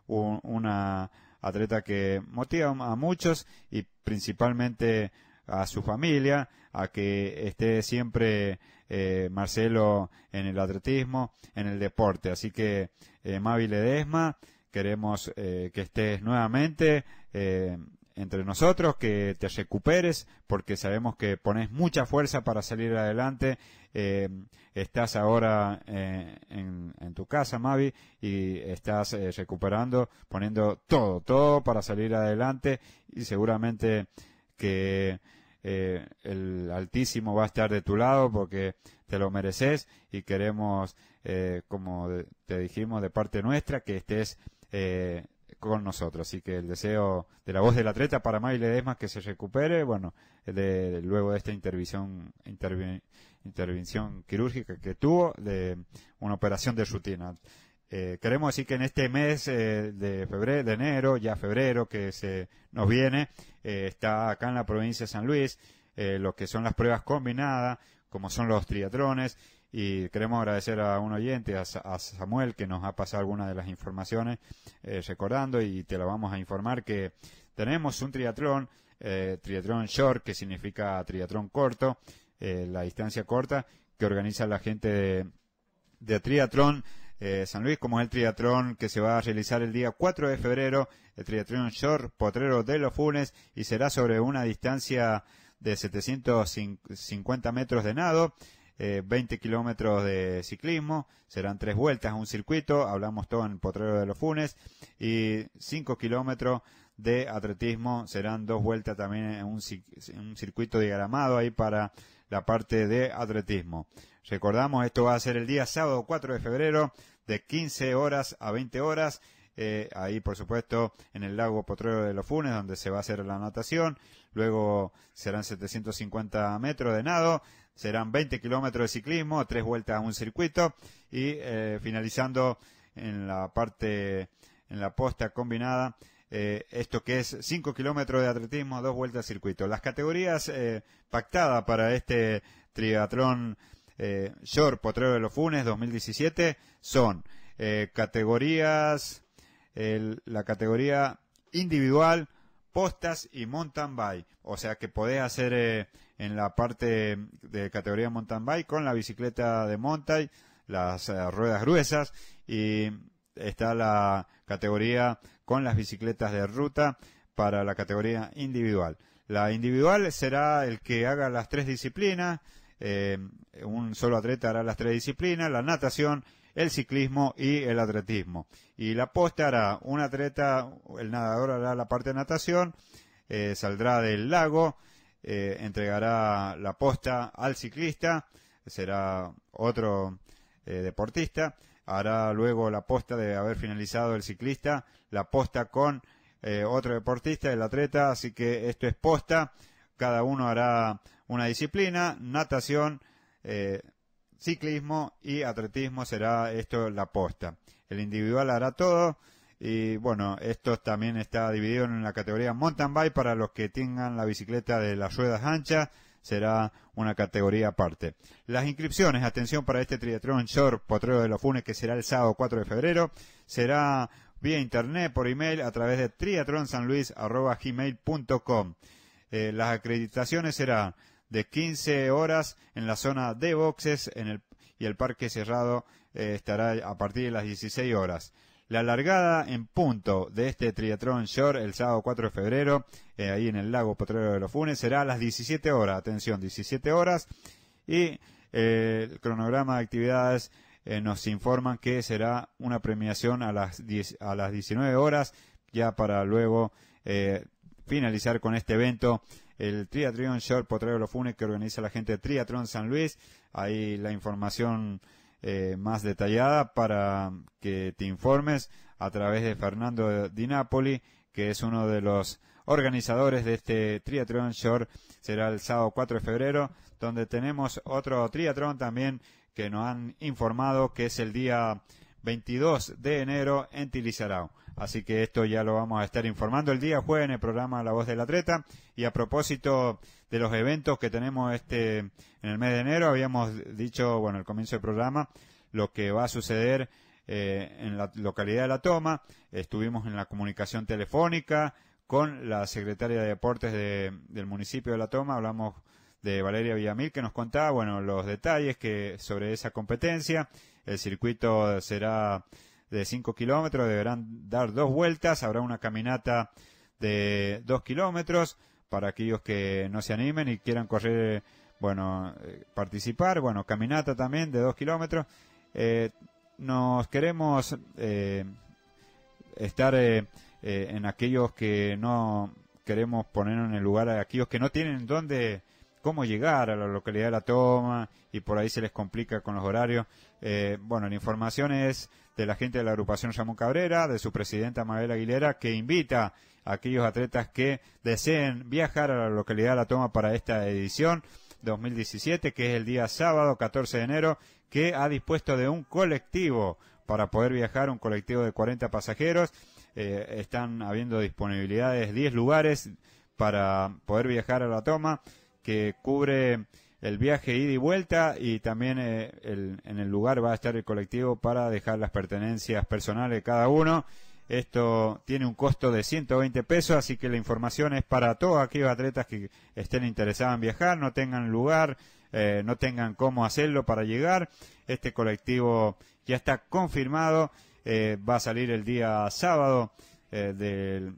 una atleta que motiva a muchos y principalmente a su familia, a que esté siempre eh, Marcelo en el atletismo, en el deporte. Así que, eh, Mavi Ledesma, queremos eh, que estés nuevamente entre nosotros, que te recuperes, porque sabemos que pones mucha fuerza para salir adelante eh, estás ahora eh, en, tu casa, Mavi, y estás eh, recuperando, poniendo todo, todo para salir adelante y seguramente que eh, el Altísimo va a estar de tu lado porque te lo mereces y queremos, como te dijimos, de parte nuestra, que estés con nosotros. Así que el deseo de la voz del atleta para Mavi Ledesma que se recupere, bueno, luego de esta intervención, intervención quirúrgica que tuvo de una operación de rutina. Eh, queremos decir que en este mes eh, de febrero, de enero, ya febrero que se nos viene, eh, está acá en la provincia de San Luis, lo que son las pruebas combinadas, como son los triatrones, y queremos agradecer a un oyente, a, Samuel, que nos ha pasado algunas de las informaciones, recordando, y te la vamos a informar que tenemos un triatrón, triatrón short, que significa triatrón corto, eh, la distancia corta que organiza la gente de, de Triatlón eh, San Luis, como es el triatlón que se va a realizar el día 4 de febrero, el triatlón Short Potrero de los Funes, y será sobre una distancia de 750 metros de nado. 20 eh, kilómetros de ciclismo, serán tres vueltas a un circuito, hablamos todo en Potrero de los Funes, y 5 kilómetros de atletismo, serán dos vueltas también en un, en un circuito diagramado ahí para la parte de atletismo. Recordamos, esto va a ser el día sábado 4 de febrero de 15 horas a 20 horas. Eh, ahí por supuesto en el lago Potrero de los Funes donde se va a hacer la natación, luego serán 750 metros de nado, serán 20 kilómetros de ciclismo, tres vueltas a un circuito y eh, finalizando en la parte, en la posta combinada eh, esto que es 5 kilómetros de atletismo, dos vueltas de circuito. Las categorías eh, pactadas para este triatlón short eh, Potrero de los Funes 2017 son categorías, la categoría individual, postas y mountain bike. O sea que podés hacer en la parte de categoría mountain bike con la bicicleta de mountain, las ruedas gruesas y está la categoría con las bicicletas de ruta para la categoría individual. La individual será el que haga las tres disciplinas, eh, un solo atleta hará las tres disciplinas, la natación, el ciclismo y el atletismo. Y la posta hará un atleta, el nadador hará la parte de natación, eh, saldrá del lago, eh, entregará la posta al ciclista, será otro deportista, hará luego la posta de haber finalizado el ciclista, la posta con eh, otro deportista, el atleta, así que esto es posta, cada uno hará una disciplina, natación, eh, ciclismo y atletismo será esto la posta. El individual hará todo y bueno, esto también está dividido en la categoría mountain bike para los que tengan la bicicleta de las ruedas anchas, será una categoría aparte. Las inscripciones, atención para este triatlón short Potrero de los Funes que será el sábado 4 de febrero, será vía internet, por email, a través de triatlonsanluis.com. Eh, las acreditaciones serán de 15 horas en la zona de boxes y el parque cerrado eh, estará a partir de las 16 horas la largada en punto de este triatrón short el sábado 4 de febrero, eh, ahí en el lago Potrero de los Funes, será a las 17 horas, atención, 17 horas, y eh, el cronograma de actividades eh, nos informan que será una premiación a las, a las 19 horas, ya para luego finalizar con este evento el triatlon Short Potrero de Los Funes que organiza la gente de Triatlón San Luis. Ahí la información eh, más detallada para que te informes a través de Fernando Di Napoli, que es uno de los organizadores de este triatlón short. Será el sábado 4 de febrero, donde tenemos otro triatlón también que nos han informado que es el día 22 de enero en Tilizarao. Así que esto ya lo vamos a estar informando el día jueves en el programa La Voz del Atleta. Y a propósito de los eventos que tenemos este en el mes de enero. Habíamos dicho, bueno, el comienzo del programa, lo que va a suceder eh, en la localidad de La Toma. Estuvimos en la comunicación telefónica con la secretaria de Deportes de, del municipio de La Toma. Hablamos de Valeria Villamil que nos contaba, bueno, los detalles que sobre esa competencia. El circuito será de 5 kilómetros, deberán dar dos vueltas, habrá una caminata de 2 kilómetros, para aquellos que no se animen y quieran correr, eh, bueno, eh, participar, bueno, caminata también de dos kilómetros. Eh, nos queremos estar en aquellos que no queremos poner en el lugar a aquellos que no tienen dónde cómo llegar a la localidad de la toma y por ahí se les complica con los horarios. bueno, la información es de la gente de la agrupación Ramón Cabrera, de su presidenta Mabel Aguilera, que invita a aquellos atletas que deseen viajar a la localidad de La Toma para esta edición 2017, que es el día sábado 14 de enero, que ha dispuesto de un colectivo para poder viajar, un colectivo de 40 pasajeros. Eh, están habiendo disponibilidades 10 lugares para poder viajar a la toma, que cubre el viaje ida y vuelta y también eh, en el lugar va a estar el colectivo para dejar las pertenencias personales de cada uno. Esto tiene un costo de 120 pesos, así que la información es para todos aquellos atletas que estén interesados en viajar, no tengan lugar, eh, no tengan cómo hacerlo para llegar. Este colectivo ya está confirmado, eh, va a salir el día sábado del,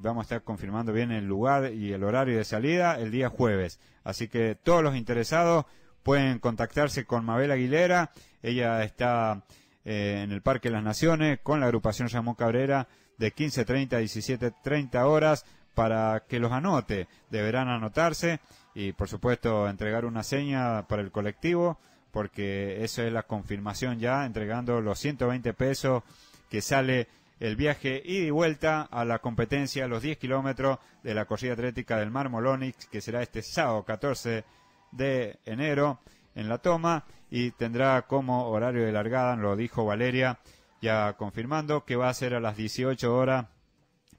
vamos a estar confirmando bien el lugar y el horario de salida el día jueves. Así que todos los interesados pueden contactarse con Mabel Aguilera. Ella está eh, en el Parque de las Naciones con la agrupación Ramón Cabrera de 15.30 a 17.30 horas para que los anote. Deberán anotarse y por supuesto entregar una seña para el colectivo porque eso es la confirmación ya entregando los 120 pesos que sale el viaje ida y vuelta a la competencia, a los 10 kilómetros de la corrida atlética del Marmolónix que será este sábado 14 de enero en la toma y tendrá como horario de largada, lo dijo Valeria, ya confirmando que va a ser a las 18 horas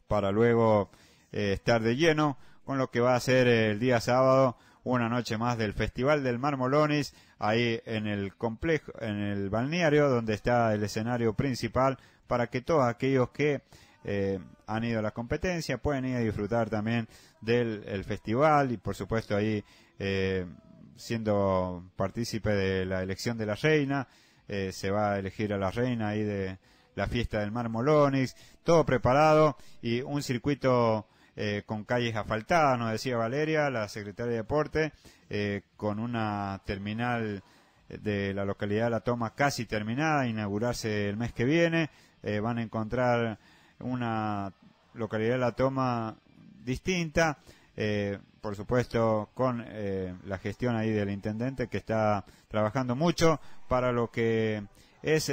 para luego eh, estar de lleno, con lo que va a ser el día sábado una noche más del Festival del Marmolonis, ahí en el complejo, en el balneario donde está el escenario principal, para que todos aquellos que eh, han ido a la competencia puedan ir a disfrutar también del festival y por supuesto ahí eh, siendo partícipe de la elección de la reina, eh, se va a elegir a la reina ahí de la fiesta del Mar Molonix todo preparado y un circuito con calles asfaltadas, nos decía Valeria, la secretaria de Deporte, con una terminal de la localidad de La Toma casi terminada, inaugurarse el mes que viene, eh, van a encontrar una localidad de la toma distinta, eh, por supuesto con eh, la gestión ahí del intendente que está trabajando mucho para lo que es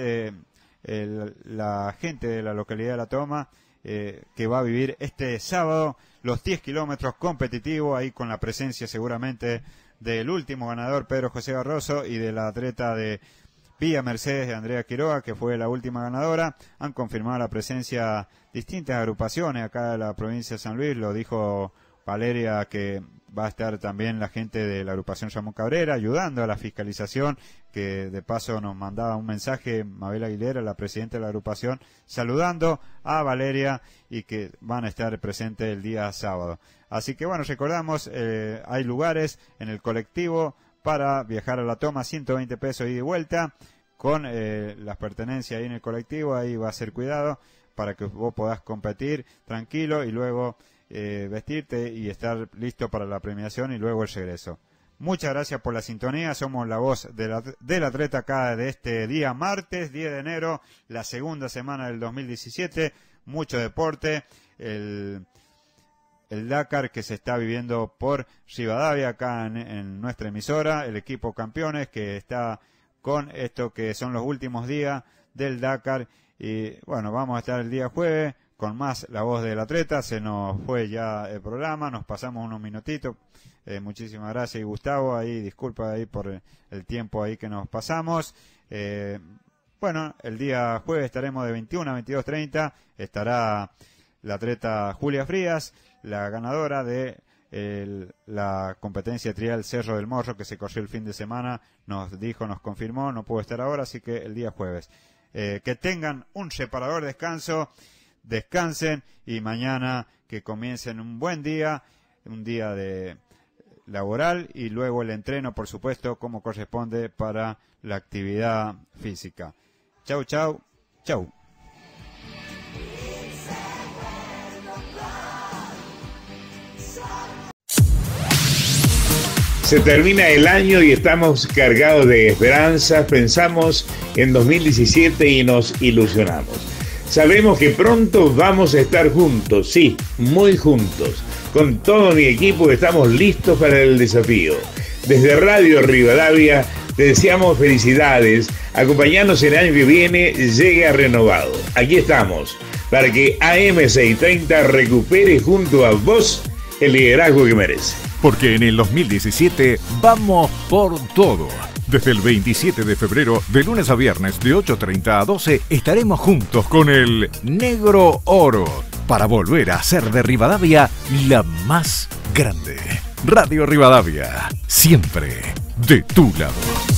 la gente de la localidad de la toma. que va a vivir este sábado los 10 kilómetros competitivos, ahí con la presencia seguramente del último ganador Pedro José Barroso y de la atleta de vía Mercedes de Andrea Quiroga, que fue la última ganadora. Han confirmado la presencia distintas agrupaciones acá de la provincia de San Luis, lo dijo Valeria que va a estar también la gente de la agrupación Ramón Cabrera ayudando a la fiscalización, que de paso nos mandaba un mensaje Mabel Aguilera, la presidenta de la agrupación, saludando a Valeria y que van a estar presentes el día sábado. Así que bueno, recordamos, eh, hay lugares en el colectivo para viajar a la toma, 120 pesos y de vuelta, con eh, las pertenencias ahí en el colectivo, ahí va a ser cuidado para que vos podás competir tranquilo y luego eh, vestirte y estar listo para la premiación y luego el regreso. Muchas gracias por la sintonía. Somos la voz del, atleta acá de este día, martes 10 de enero, la segunda semana del 2017. Mucho deporte. El el Dakar que se está viviendo por Rivadavia acá en, nuestra emisora, el equipo campeones que está con esto que son los últimos días del Dakar y bueno, vamos a estar el día jueves con más La Voz del Atleta, se nos fue ya el programa, nos pasamos unos minutitos, eh, muchísimas gracias y Gustavo ahí, disculpa ahí por el tiempo ahí que nos pasamos. Eh, bueno, el día jueves estaremos de 21 a 22.30, estará la atleta Julia Frías, la ganadora de la competencia trial Cerro del Morro que se corrió el fin de semana, nos dijo, nos confirmó, no pudo estar ahora, así que el día jueves. Eh, que tengan un separador descanso, descansen y mañana que comiencen un buen día, un día de laboral y luego el entreno, por supuesto, como corresponde para la actividad física. Chau, chau, chau. Se termina el año y estamos cargados de esperanzas. Pensamos en 2017 y nos ilusionamos. Sabemos que pronto vamos a estar juntos, sí, muy juntos. Con todo mi equipo estamos listos para el desafío. Desde Radio Rivadavia te deseamos felicidades. Acompañarnos el año que viene, llegue renovado. Aquí estamos para que AM630 recupere junto a vos el liderazgo que merece porque en el 2017 vamos por todo. Desde el 27 de febrero, de lunes a viernes, de 8.30 a 12, estaremos juntos con el Negro Oro para volver a hacer de Rivadavia la más grande. Radio Rivadavia, siempre de tu lado.